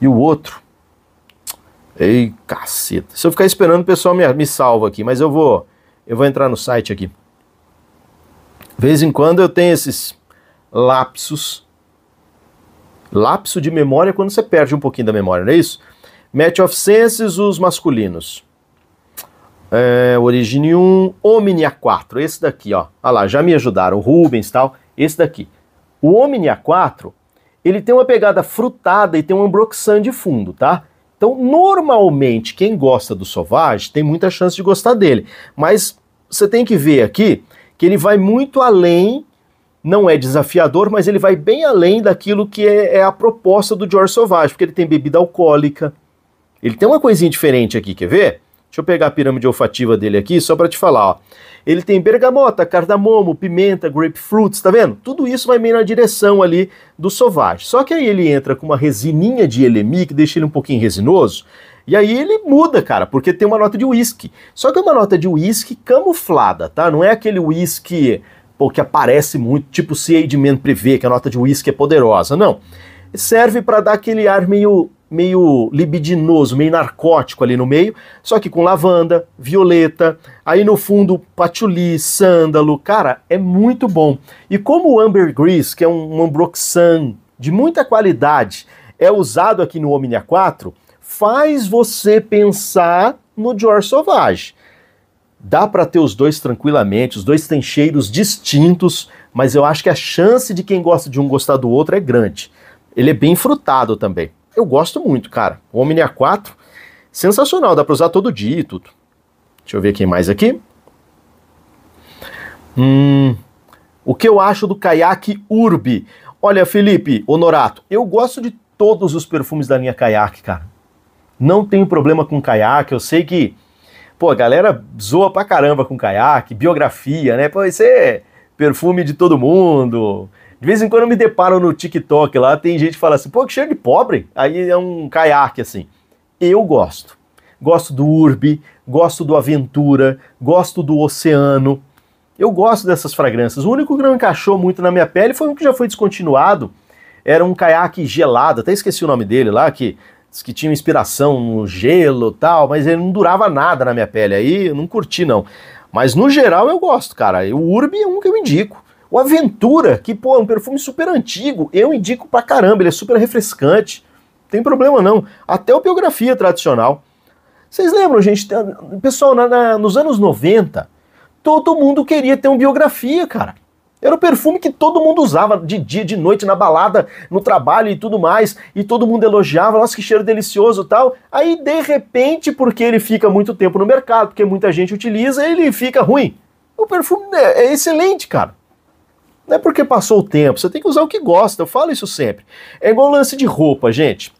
e o outro. Ei, caceta. Se eu ficar esperando, o pessoal me, me salva aqui, mas eu vou, eu vou entrar no site aqui. De vez em quando eu tenho esses lapsos. Lapso de memória é quando você perde um pouquinho da memória, não é isso? Match of senses, os masculinos. É, origine 1, Omni A4, esse daqui, ó. Olha lá, já me ajudaram, o Rubens e tal, esse daqui. O Omni A4, ele tem uma pegada frutada e tem um ambroxan de fundo, tá? Então, normalmente, quem gosta do Sauvage tem muita chance de gostar dele. Mas você tem que ver aqui que ele vai muito além não é desafiador, mas ele vai bem além daquilo que é, é a proposta do George Sauvage, porque ele tem bebida alcoólica. Ele tem uma coisinha diferente aqui, quer ver? Deixa eu pegar a pirâmide olfativa dele aqui só para te falar. Ó. Ele tem bergamota, cardamomo, pimenta, grapefruits, tá vendo? Tudo isso vai meio na direção ali do Sauvage. Só que aí ele entra com uma resininha de elemi que deixa ele um pouquinho resinoso. E aí ele muda, cara, porque tem uma nota de uísque. Só que é uma nota de uísque camuflada, tá? Não é aquele uísque porque aparece muito, tipo de Man Privé, que a nota de uísque é poderosa. Não. Serve para dar aquele ar meio, meio libidinoso, meio narcótico ali no meio, só que com lavanda, violeta, aí no fundo patchouli, sândalo. Cara, é muito bom. E como o ambergris, que é um, um ambroxan de muita qualidade, é usado aqui no Omnia 4, faz você pensar no George Sauvage. Dá para ter os dois tranquilamente, os dois têm cheiros distintos, mas eu acho que a chance de quem gosta de um gostar do outro é grande. Ele é bem frutado também. Eu gosto muito, cara. O Omni A4, sensacional, dá para usar todo dia e tudo. Deixa eu ver quem mais aqui. Hum, o que eu acho do caiaque Urbi? Olha, Felipe Honorato, eu gosto de todos os perfumes da linha caiaque, cara. Não tenho problema com caiaque, eu sei que Pô, a galera zoa pra caramba com caiaque, biografia, né? Pô, isso é perfume de todo mundo. De vez em quando eu me deparo no TikTok lá, tem gente que fala assim, pô, que cheiro de pobre. Aí é um caiaque assim. Eu gosto. Gosto do urbe, gosto do aventura, gosto do oceano. Eu gosto dessas fragrâncias. O único que não encaixou muito na minha pele foi um que já foi descontinuado. Era um caiaque gelado, até esqueci o nome dele lá, que Diz que tinha inspiração no gelo tal, mas ele não durava nada na minha pele. Aí eu não curti, não. Mas no geral eu gosto, cara. O Urbe é um que eu indico. O Aventura, que pô, é um perfume super antigo, eu indico pra caramba, ele é super refrescante. Não tem problema não. Até o biografia tradicional. Vocês lembram, gente? Pessoal, na, na, nos anos 90, todo mundo queria ter um biografia, cara. Era o perfume que todo mundo usava de dia, de noite, na balada, no trabalho e tudo mais. E todo mundo elogiava, nossa, que cheiro delicioso tal. Aí, de repente, porque ele fica muito tempo no mercado, porque muita gente utiliza, ele fica ruim. O perfume é, é excelente, cara. Não é porque passou o tempo, você tem que usar o que gosta, eu falo isso sempre. É igual lance de roupa, gente.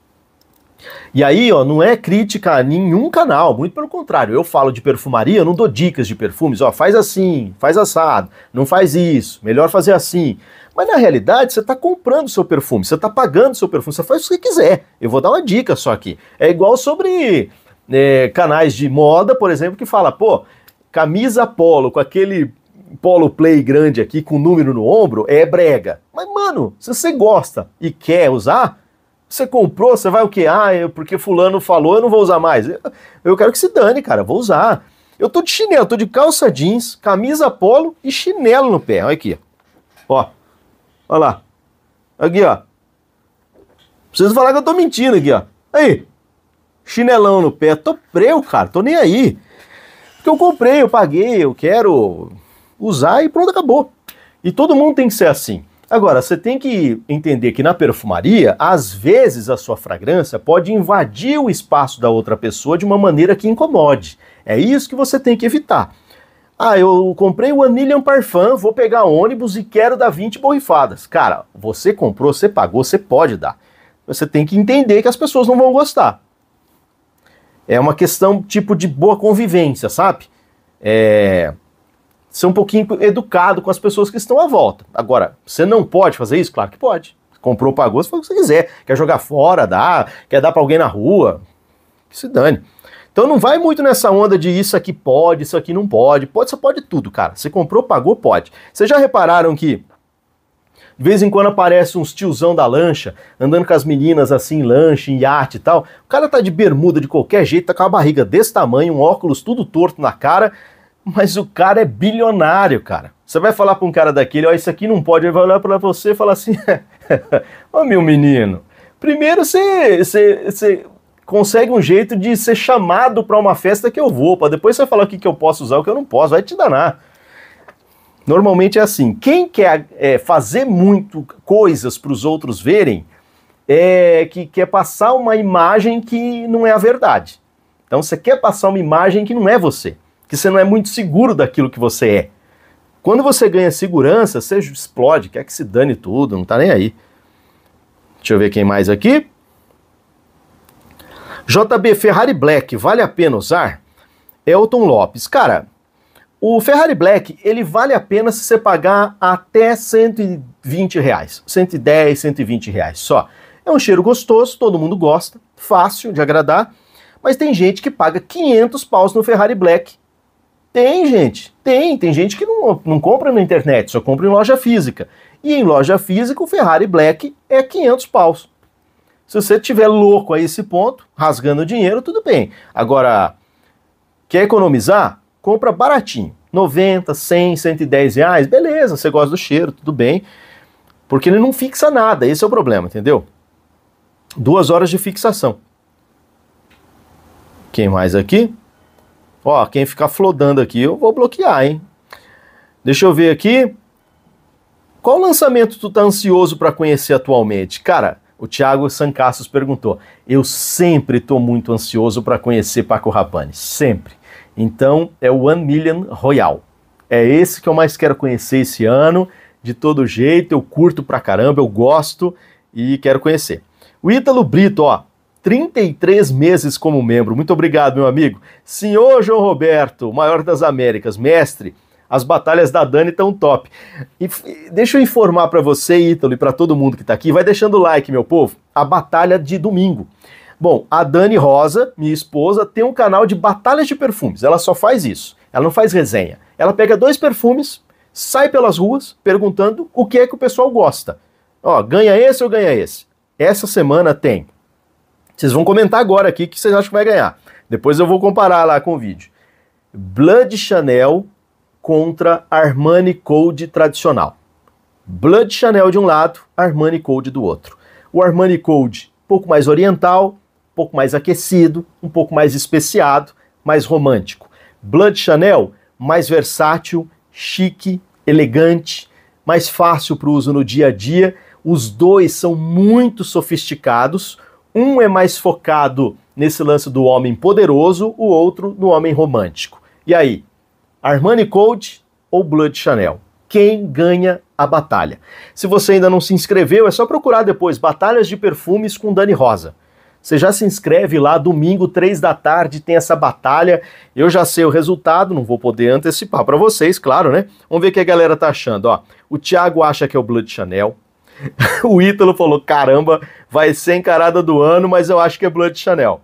E aí, ó, não é crítica a nenhum canal, muito pelo contrário. Eu falo de perfumaria, eu não dou dicas de perfumes, ó, faz assim, faz assado, não faz isso, melhor fazer assim. Mas na realidade, você está comprando seu perfume, você está pagando seu perfume, você faz o que quiser. Eu vou dar uma dica só aqui. É igual sobre é, canais de moda, por exemplo, que fala, pô, camisa polo com aquele polo play grande aqui com número no ombro é brega. Mas, mano, se você gosta e quer usar, você comprou, você vai o quê? Ah, eu, porque fulano falou, eu não vou usar mais. Eu, eu quero que se dane, cara, vou usar. Eu tô de chinelo, tô de calça jeans, camisa polo e chinelo no pé. Olha aqui. Ó. Olha lá. Aqui, ó. Preciso falar que eu tô mentindo aqui, ó. Aí. Chinelão no pé. Tô preu, cara. Tô nem aí. Porque eu comprei, eu paguei, eu quero usar e pronto, acabou. E todo mundo tem que ser assim. Agora, você tem que entender que na perfumaria, às vezes a sua fragrância pode invadir o espaço da outra pessoa de uma maneira que incomode. É isso que você tem que evitar. Ah, eu comprei o Anilian Parfum, vou pegar ônibus e quero dar 20 borrifadas. Cara, você comprou, você pagou, você pode dar. Você tem que entender que as pessoas não vão gostar. É uma questão tipo de boa convivência, sabe? É ser um pouquinho educado com as pessoas que estão à volta. Agora, você não pode fazer isso? Claro que pode. Comprou, pagou, você faz o que você quiser. Quer jogar fora, dá. Quer dar para alguém na rua, que se dane. Então não vai muito nessa onda de isso aqui pode, isso aqui não pode. Pode, você pode tudo, cara. Você comprou, pagou, pode. Vocês já repararam que de vez em quando aparece uns tiozão da lancha, andando com as meninas assim, lancha, em iate e tal. O cara tá de bermuda de qualquer jeito, tá com a barriga desse tamanho, um óculos tudo torto na cara, mas o cara é bilionário, cara. Você vai falar para um cara daquele, ó, oh, isso aqui não pode, ele vai olhar para você e falar assim: Ô oh, meu menino, primeiro você, consegue um jeito de ser chamado para uma festa que eu vou, para depois você falar o que, que eu posso usar, o que eu não posso, vai te danar. Normalmente é assim: quem quer é, fazer muito coisas para os outros verem, é que quer passar uma imagem que não é a verdade. Então você quer passar uma imagem que não é você que você não é muito seguro daquilo que você é. Quando você ganha segurança, você explode, quer que se dane tudo, não tá nem aí. Deixa eu ver quem mais aqui. JB Ferrari Black, vale a pena usar? Elton Lopes. Cara, o Ferrari Black, ele vale a pena se você pagar até 120 reais. 110, 120 reais só. É um cheiro gostoso, todo mundo gosta, fácil de agradar. Mas tem gente que paga 500 paus no Ferrari Black tem, gente. Tem. Tem gente que não, não compra na internet, só compra em loja física. E em loja física, o Ferrari Black é 500 paus. Se você tiver louco a esse ponto, rasgando dinheiro, tudo bem. Agora, quer economizar? Compra baratinho. 90, 100, 110 reais, beleza, você gosta do cheiro, tudo bem. Porque ele não fixa nada, esse é o problema, entendeu? Duas horas de fixação. Quem mais aqui? Ó, quem ficar flodando aqui, eu vou bloquear, hein? Deixa eu ver aqui. Qual lançamento tu tá ansioso para conhecer atualmente? Cara, o Thiago Sancassos perguntou. Eu sempre tô muito ansioso para conhecer Paco Rabanne, sempre. Então, é o One Million Royal. É esse que eu mais quero conhecer esse ano. De todo jeito, eu curto pra caramba, eu gosto e quero conhecer. O Ítalo Brito, ó, 33 meses como membro. Muito obrigado, meu amigo. Senhor João Roberto, maior das Américas, mestre, as batalhas da Dani estão top. E, deixa eu informar para você, Ítalo, e para todo mundo que está aqui, vai deixando o like, meu povo, a batalha de domingo. Bom, a Dani Rosa, minha esposa, tem um canal de batalhas de perfumes. Ela só faz isso. Ela não faz resenha. Ela pega dois perfumes, sai pelas ruas perguntando o que é que o pessoal gosta. Ó, ganha esse ou ganha esse? Essa semana tem vocês vão comentar agora aqui que vocês acham que vai ganhar. Depois eu vou comparar lá com o vídeo. Blood Chanel contra Armani Code tradicional. Blood Chanel de um lado, Armani Code do outro. O Armani Code um pouco mais oriental, um pouco mais aquecido, um pouco mais especiado, mais romântico. Blood Chanel mais versátil, chique, elegante, mais fácil para o uso no dia a dia. Os dois são muito sofisticados. Um é mais focado nesse lance do homem poderoso, o outro no homem romântico. E aí, Armani Code ou Blood Chanel? Quem ganha a batalha? Se você ainda não se inscreveu, é só procurar depois Batalhas de Perfumes com Dani Rosa. Você já se inscreve lá, domingo, três da tarde, tem essa batalha. Eu já sei o resultado, não vou poder antecipar para vocês, claro, né? Vamos ver o que a galera tá achando, ó. O Thiago acha que é o Blood Chanel, o Ítalo falou: caramba, vai ser encarada do ano, mas eu acho que é Blood Chanel.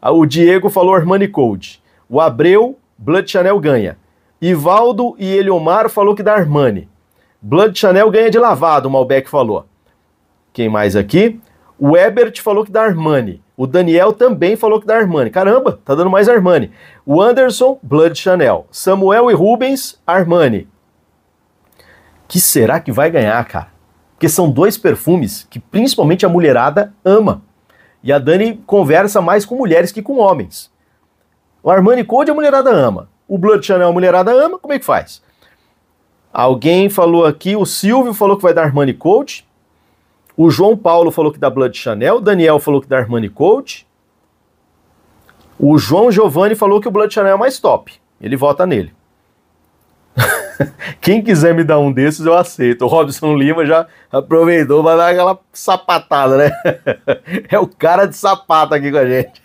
Ah, o Diego falou Armani Cold. O Abreu, Blood Chanel ganha. Ivaldo e Eliomar falou que dá Armani. Blood Chanel ganha de lavado, o Malbec falou. Quem mais aqui? O Ebert falou que dá Armani. O Daniel também falou que dá Armani. Caramba, tá dando mais Armani. O Anderson, Blood Chanel. Samuel e Rubens, Armani. Que será que vai ganhar, cara? Porque são dois perfumes que principalmente a mulherada ama. E a Dani conversa mais com mulheres que com homens. O Armani Code a mulherada ama. O Blood Chanel a mulherada ama. Como é que faz? Alguém falou aqui, o Silvio falou que vai dar Armani Code. O João Paulo falou que dá Blood Chanel. O Daniel falou que dá Armani Code. O João Giovanni falou que o Blood Chanel é mais top. Ele vota nele. Quem quiser me dar um desses, eu aceito. O Robson Lima já aproveitou para dar aquela sapatada, né? é o cara de sapato aqui com a gente.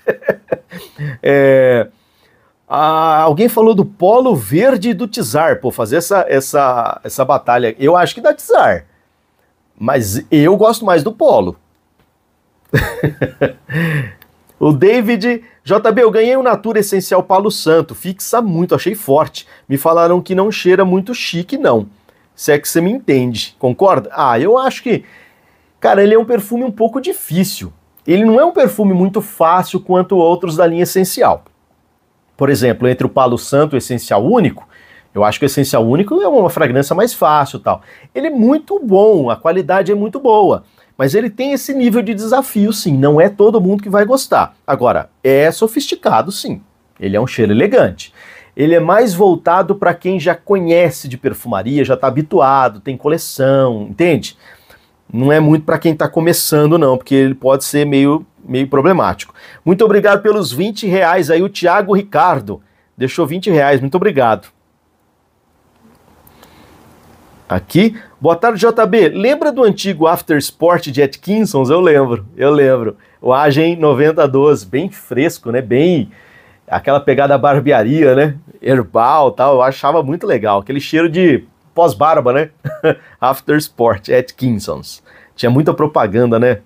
é, a, alguém falou do Polo Verde do Tizar, pô, fazer essa, essa, essa batalha. Eu acho que dá Tizar, mas eu gosto mais do Polo. O David, JB, eu ganhei um Natura Essencial Palo Santo, fixa muito, achei forte. Me falaram que não cheira muito chique, não. Se é que você me entende, concorda? Ah, eu acho que, cara, ele é um perfume um pouco difícil. Ele não é um perfume muito fácil quanto outros da linha Essencial. Por exemplo, entre o Palo Santo e o Essencial Único, eu acho que o Essencial Único é uma fragrância mais fácil tal. Ele é muito bom, a qualidade é muito boa. Mas ele tem esse nível de desafio, sim. Não é todo mundo que vai gostar. Agora, é sofisticado, sim. Ele é um cheiro elegante. Ele é mais voltado para quem já conhece de perfumaria, já está habituado, tem coleção, entende? Não é muito para quem está começando, não, porque ele pode ser meio, meio problemático. Muito obrigado pelos 20 reais aí, o Thiago Ricardo. Deixou 20 reais, muito obrigado. Aqui, Boa tarde, JB. Lembra do antigo After Sport de Atkinsons? Eu lembro, eu lembro. O Agen 9012, bem fresco, né? Bem aquela pegada barbearia, né? Herbal tal. Eu achava muito legal. Aquele cheiro de pós-barba, né? After Sport Atkinsons. Tinha muita propaganda, né?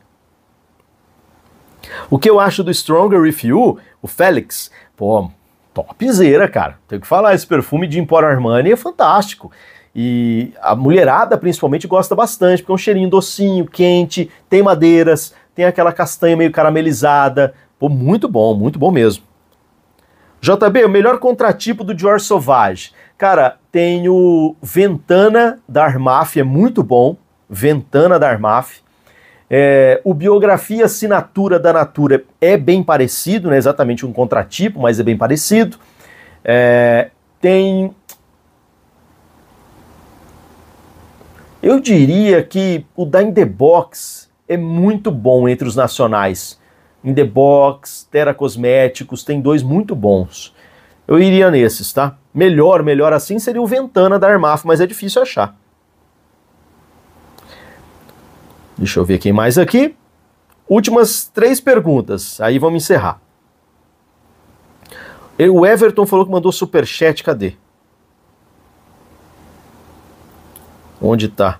O que eu acho do Stronger With You, o Félix, pô, topzera, cara. Tenho que falar, esse perfume de Emporio Armani é fantástico. E a mulherada, principalmente, gosta bastante, porque é um cheirinho docinho, quente, tem madeiras, tem aquela castanha meio caramelizada. Pô, muito bom, muito bom mesmo. JB, o melhor contratipo do Dior Sauvage. Cara, tem o Ventana da Armaf, é muito bom. Ventana da Armaf. É, o Biografia Assinatura da Natura é bem parecido, não é exatamente um contratipo, mas é bem parecido. É, tem Eu diria que o da In The Box é muito bom entre os nacionais. In The Box, Terra Cosméticos, tem dois muito bons. Eu iria nesses, tá? Melhor, melhor assim seria o Ventana da Armaf, mas é difícil achar. Deixa eu ver quem mais aqui. Últimas três perguntas, aí vamos encerrar. O Everton falou que mandou superchat, cadê? Onde tá?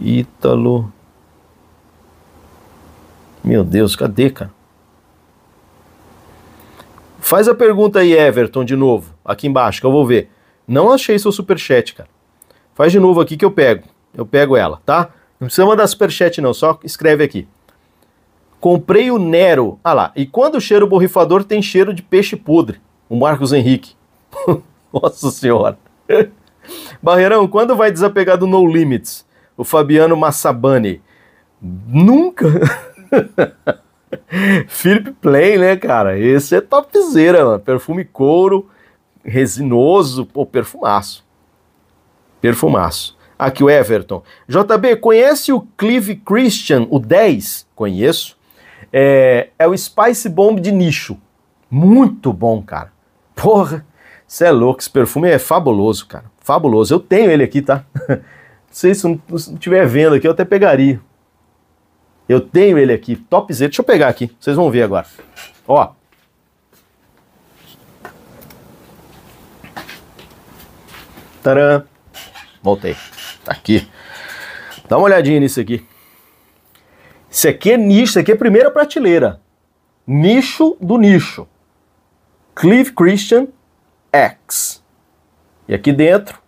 Ítalo. Meu Deus, cadê, cara? Faz a pergunta aí, Everton, de novo, aqui embaixo, que eu vou ver. Não achei seu superchat, cara. Faz de novo aqui que eu pego. Eu pego ela, tá? Não precisa mandar superchat, não, só escreve aqui. Comprei o Nero. Ah lá, e quando o cheiro borrifador tem cheiro de peixe podre. O Marcos Henrique. Nossa Senhora. Barreirão, quando vai desapegar do No Limits? O Fabiano Massabani. Nunca. Philip Plain, né, cara? Esse é topzera, mano. Perfume couro, resinoso, pô, perfumaço. Perfumaço. Aqui o Everton. JB, conhece o Clive Christian, o 10? Conheço. É, é o Spice Bomb de nicho. Muito bom, cara. Porra, você é louco, esse perfume é fabuloso, cara fabuloso. Eu tenho ele aqui, tá? Não sei se não estiver vendo aqui, eu até pegaria. Eu tenho ele aqui, topzera. Deixa eu pegar aqui, vocês vão ver agora. Ó. Tcharam! Voltei. Tá aqui. Dá uma olhadinha nisso aqui. Isso aqui é nicho, isso aqui é primeira prateleira. Nicho do nicho. Cliff Christian X. E aqui dentro,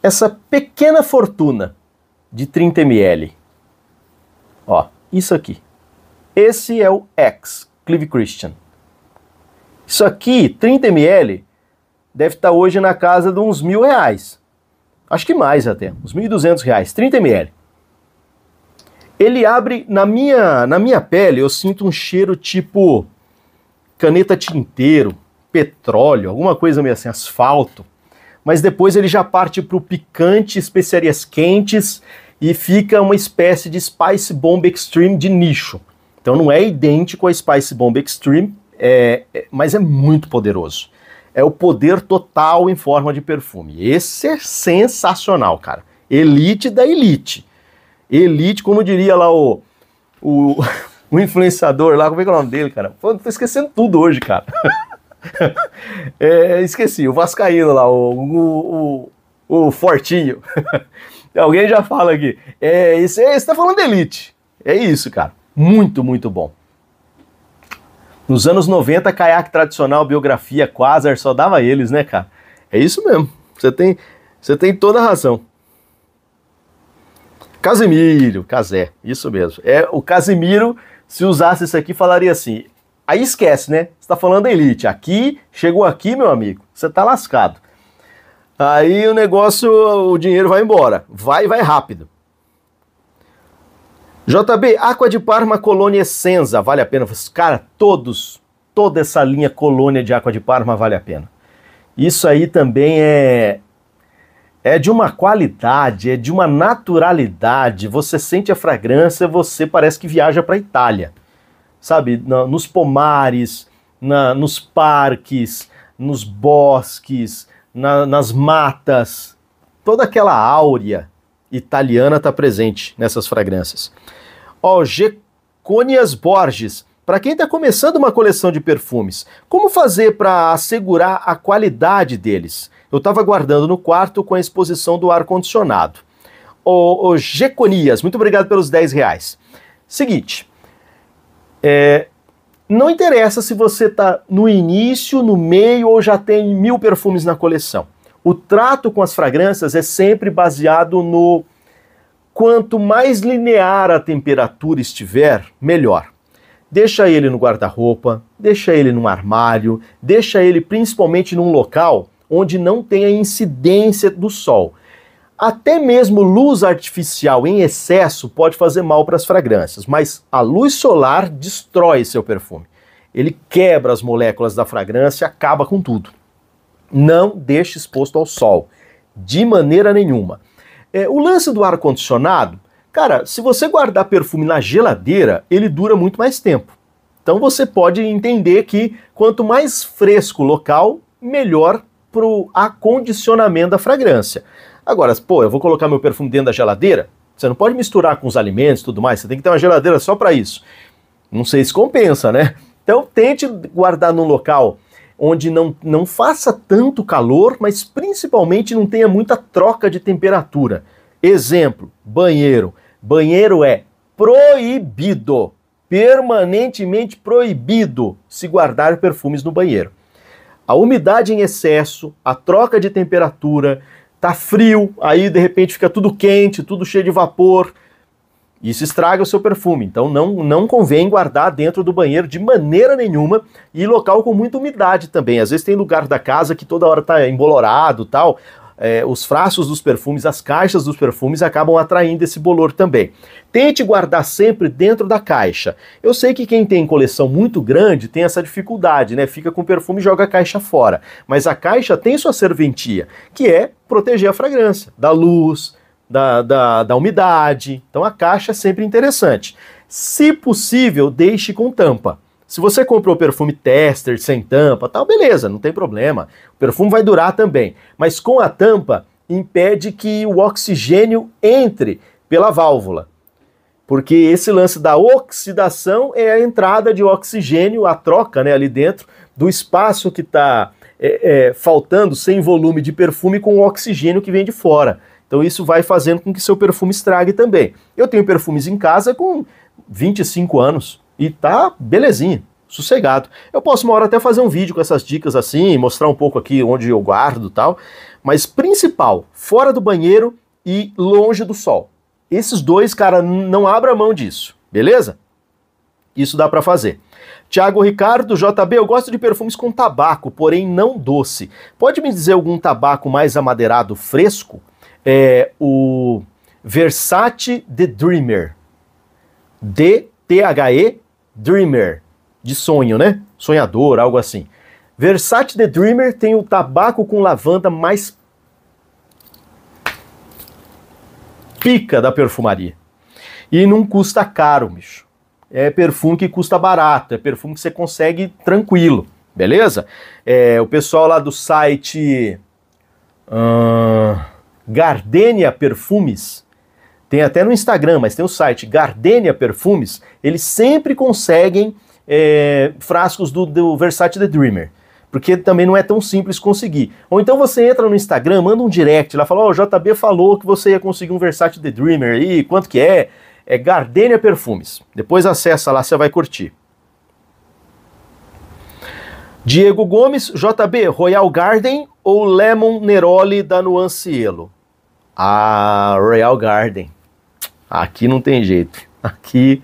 essa pequena fortuna de 30 ml. Ó, isso aqui. Esse é o X, Clive Christian. Isso aqui, 30 ml, deve estar hoje na casa de uns mil reais. Acho que mais até, uns 1.200 reais, 30 ml. Ele abre, na minha, na minha pele, eu sinto um cheiro tipo caneta tinteiro, petróleo, alguma coisa meio assim, asfalto mas depois ele já parte para o picante, especiarias quentes e fica uma espécie de Spice Bomb Extreme de nicho. Então não é idêntico a Spice Bomb Extreme, é, é, mas é muito poderoso. É o poder total em forma de perfume. Esse é sensacional, cara. Elite da elite. Elite, como diria lá o, o, o influenciador lá, como é que é o nome dele, cara? Pô, tô esquecendo tudo hoje, cara. é, esqueci, o Vascaíno lá, o, o, o, o Fortinho. Alguém já fala aqui. É, isso é, tá falando de elite. É isso, cara. Muito, muito bom. Nos anos 90, caiaque tradicional, biografia, quasar, só dava eles, né, cara? É isso mesmo. Você tem, você tem toda a razão. Casimiro, Casé, isso mesmo. É o Casimiro, se usasse isso aqui, falaria assim: Aí esquece, né? Você tá falando elite. Aqui, chegou aqui, meu amigo, você tá lascado. Aí o negócio, o dinheiro vai embora. Vai, vai rápido. JB, Aqua de Parma, Colônia Essenza, vale a pena? Cara, todos, toda essa linha Colônia de Aqua de Parma vale a pena. Isso aí também é é de uma qualidade, é de uma naturalidade. Você sente a fragrância, você parece que viaja para Itália sabe? Na, nos pomares, na, nos parques, nos bosques, na, nas matas. Toda aquela áurea italiana está presente nessas fragrâncias. Ó, Geconias Borges. Para quem está começando uma coleção de perfumes, como fazer para assegurar a qualidade deles? Eu estava guardando no quarto com a exposição do ar-condicionado. Ô, ô Geconias, muito obrigado pelos 10 reais. Seguinte, é, não interessa se você está no início, no meio ou já tem mil perfumes na coleção. O trato com as fragrâncias é sempre baseado no quanto mais linear a temperatura estiver, melhor. Deixa ele no guarda-roupa, deixa ele num armário, deixa ele principalmente num local onde não tenha incidência do sol. Até mesmo luz artificial em excesso pode fazer mal para as fragrâncias, mas a luz solar destrói seu perfume. Ele quebra as moléculas da fragrância, acaba com tudo. Não deixe exposto ao sol, de maneira nenhuma. É, o lance do ar-condicionado, cara, se você guardar perfume na geladeira, ele dura muito mais tempo. Então você pode entender que quanto mais fresco o local, melhor para o acondicionamento da fragrância. Agora, pô, eu vou colocar meu perfume dentro da geladeira? Você não pode misturar com os alimentos e tudo mais, você tem que ter uma geladeira só para isso. Não sei se compensa, né? Então tente guardar num local onde não, não faça tanto calor, mas principalmente não tenha muita troca de temperatura. Exemplo, banheiro. Banheiro é proibido, permanentemente proibido se guardar perfumes no banheiro. A umidade em excesso, a troca de temperatura, tá frio, aí de repente fica tudo quente, tudo cheio de vapor. Isso estraga o seu perfume, então não, não convém guardar dentro do banheiro de maneira nenhuma e local com muita umidade também. Às vezes tem lugar da casa que toda hora tá embolorado tal é, os frascos dos perfumes, as caixas dos perfumes acabam atraindo esse bolor também. Tente guardar sempre dentro da caixa. Eu sei que quem tem coleção muito grande tem essa dificuldade, né? Fica com perfume e joga a caixa fora. Mas a caixa tem sua serventia, que é proteger a fragrância da luz, da, da, da umidade. Então a caixa é sempre interessante. Se possível, deixe com tampa. Se você comprou perfume tester, sem tampa, tal, beleza, não tem problema. O perfume vai durar também. Mas com a tampa, impede que o oxigênio entre pela válvula. Porque esse lance da oxidação é a entrada de oxigênio, a troca né, ali dentro do espaço que está é, é, faltando sem volume de perfume com o oxigênio que vem de fora. Então isso vai fazendo com que seu perfume estrague também. Eu tenho perfumes em casa com 25 anos e tá belezinha, sossegado. Eu posso uma hora até fazer um vídeo com essas dicas assim, mostrar um pouco aqui onde eu guardo tal, mas principal, fora do banheiro e longe do sol. Esses dois, cara, não abra mão disso, beleza? Isso dá para fazer. Tiago Ricardo, JB, eu gosto de perfumes com tabaco, porém não doce. Pode me dizer algum tabaco mais amadeirado, fresco? É o Versace The Dreamer. D-T-H-E Dreamer, de sonho, né? Sonhador, algo assim. Versace the Dreamer tem o tabaco com lavanda mais pica da perfumaria. E não custa caro, bicho. É perfume que custa barato, é perfume que você consegue tranquilo, beleza? É, o pessoal lá do site uh, Gardenia Perfumes tem até no Instagram, mas tem o site Gardenia Perfumes. Eles sempre conseguem é, frascos do, do Versace The Dreamer. Porque também não é tão simples conseguir. Ou então você entra no Instagram, manda um direct lá, fala: Ó, oh, o JB falou que você ia conseguir um Versace The Dreamer aí, quanto que é? É Gardenia Perfumes. Depois acessa lá, você vai curtir. Diego Gomes, JB, Royal Garden ou Lemon Neroli da Nuancielo? Ah, Royal Garden. Aqui não tem jeito. Aqui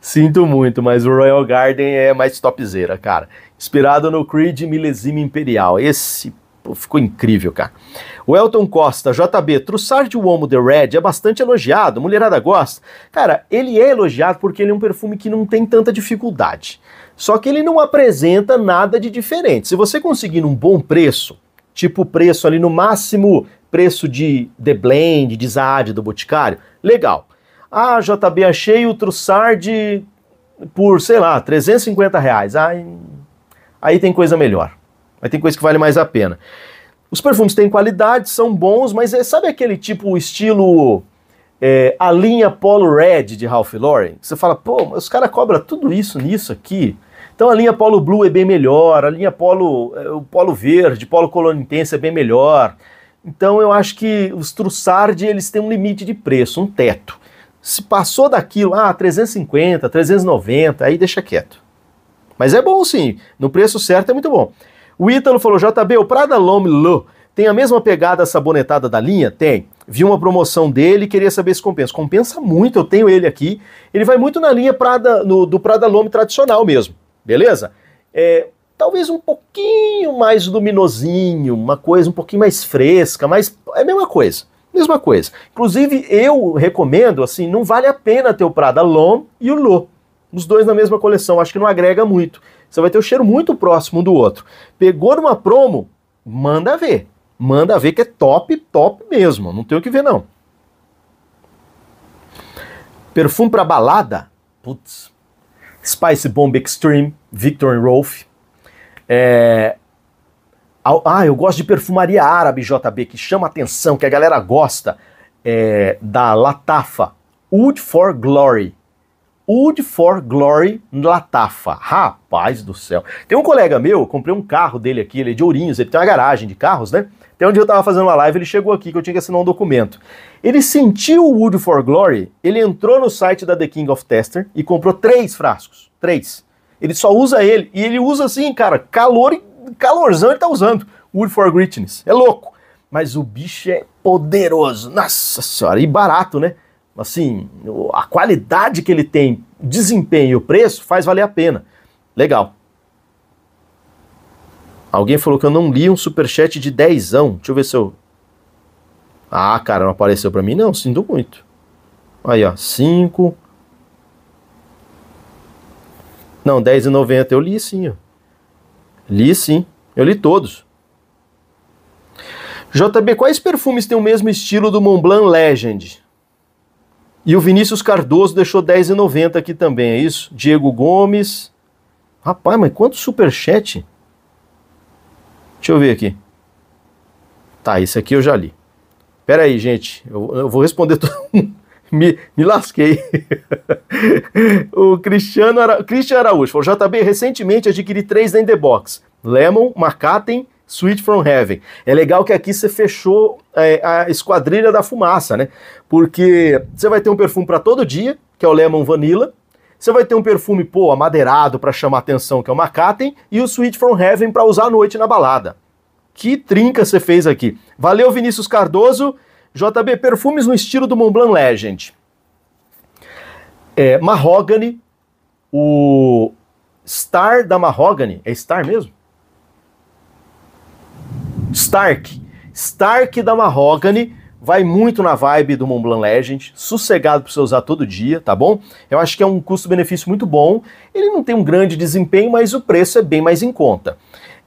sinto muito, mas o Royal Garden é mais topzera, cara. Inspirado no Creed Milesime Imperial. Esse pô, ficou incrível, cara. O Elton Costa, JB, Trussard Uomo The Red é bastante elogiado, mulherada gosta. Cara, ele é elogiado porque ele é um perfume que não tem tanta dificuldade. Só que ele não apresenta nada de diferente. Se você conseguir um bom preço, tipo preço ali no máximo preço de The Blend, de Zad do Boticário, legal. Ah, JB, achei o Trussard por, sei lá, 350 reais. Aí, aí tem coisa melhor. Aí tem coisa que vale mais a pena. Os perfumes têm qualidade, são bons, mas é, sabe aquele tipo, estilo, é, a linha Polo Red de Ralph Lauren? Você fala, pô, mas os caras cobram tudo isso nisso aqui. Então a linha Polo Blue é bem melhor, a linha Polo, é, o Polo Verde, Polo Colônia Intensa é bem melhor. Então eu acho que os Trussard, eles têm um limite de preço, um teto. Se passou daquilo, ah, 350, 390, aí deixa quieto. Mas é bom sim, no preço certo é muito bom. O Ítalo falou, JB, o Prada Lome tem a mesma pegada sabonetada da linha? Tem. Vi uma promoção dele e queria saber se compensa. Compensa muito, eu tenho ele aqui. Ele vai muito na linha Prada, no, do Prada Lome tradicional mesmo, beleza? É, talvez um pouquinho mais luminosinho, uma coisa um pouquinho mais fresca, mas é a mesma coisa. Mesma coisa. Inclusive, eu recomendo, assim, não vale a pena ter o Prada Lom e o Lô. Os dois na mesma coleção, acho que não agrega muito. Você vai ter o um cheiro muito próximo um do outro. Pegou numa promo, manda ver. Manda ver que é top, top mesmo. Não tem o que ver, não. Perfume para balada? Putz. Spice Bomb Extreme, Victor Rolf. É, ah, eu gosto de perfumaria árabe, JB, que chama atenção, que a galera gosta, é, da Latafa. Wood for Glory. Wood for Glory Latafa. Rapaz do céu. Tem um colega meu, comprei um carro dele aqui, ele é de Ourinhos, ele tem uma garagem de carros, né? Até onde eu tava fazendo uma live, ele chegou aqui que eu tinha que assinar um documento. Ele sentiu o Wood for Glory, ele entrou no site da The King of Tester e comprou três frascos. Três. Ele só usa ele. E ele usa assim, cara, calor e calorzão ele tá usando. Wood for Greatness. É louco. Mas o bicho é poderoso. Nossa senhora, e barato, né? Assim, a qualidade que ele tem, desempenho e o preço faz valer a pena. Legal. Alguém falou que eu não li um superchat de dezão. Deixa eu ver se eu. Ah, cara, não apareceu para mim? Não, sinto muito. Aí, ó, 5. Não, 10,90 eu li sim, ó. Li sim, eu li todos. JB, quais perfumes têm o mesmo estilo do Montblanc Legend? E o Vinícius Cardoso deixou 10,90 aqui também, é isso? Diego Gomes. Rapaz, mas quanto superchat? Deixa eu ver aqui. Tá, isso aqui eu já li. Pera aí, gente. Eu, eu vou responder todo mundo me, me lasquei. o Cristiano Ara... Cristiano Araújo falou: JB, recentemente adquiri três in box: Lemon, Macaten Sweet from Heaven. É legal que aqui você fechou é, a esquadrilha da fumaça, né? Porque você vai ter um perfume para todo dia, que é o Lemon Vanilla. Você vai ter um perfume, pô, amadeirado para chamar atenção, que é o Macaten, e o Sweet from Heaven para usar à noite na balada. Que trinca você fez aqui. Valeu, Vinícius Cardoso. JB, perfumes no estilo do Montblanc Legend. É, Mahogany, o Star da Mahogany, é Star mesmo? Stark. Stark da Mahogany vai muito na vibe do Montblanc Legend, sossegado para você usar todo dia, tá bom? Eu acho que é um custo-benefício muito bom. Ele não tem um grande desempenho, mas o preço é bem mais em conta.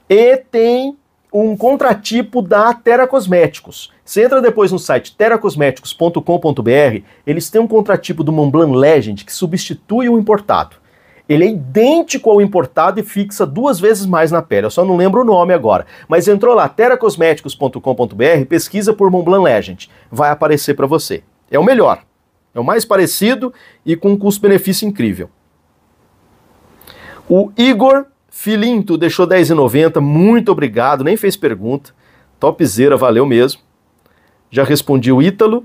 E tem um contratipo da Terra Cosméticos. Você entra depois no site teracosméticos.com.br, eles têm um contratipo do Montblanc Legend que substitui o importado. Ele é idêntico ao importado e fixa duas vezes mais na pele. Eu só não lembro o nome agora. Mas entrou lá, teracosméticos.com.br, pesquisa por Montblanc Legend. Vai aparecer para você. É o melhor. É o mais parecido e com um custo-benefício incrível. O Igor Filinto deixou R$10,90. Muito obrigado, nem fez pergunta. Topzera, valeu mesmo. Já respondi o Ítalo.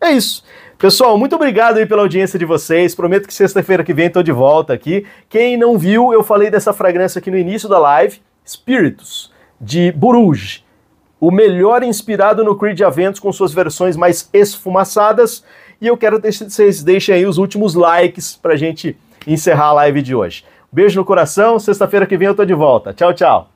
É isso. Pessoal, muito obrigado aí pela audiência de vocês. Prometo que sexta-feira que vem estou de volta aqui. Quem não viu, eu falei dessa fragrância aqui no início da live, Spiritus, de Buruji, O melhor inspirado no Creed Aventus com suas versões mais esfumaçadas. E eu quero que vocês deixem aí os últimos likes para gente encerrar a live de hoje. Beijo no coração, sexta-feira que vem eu tô de volta. Tchau, tchau.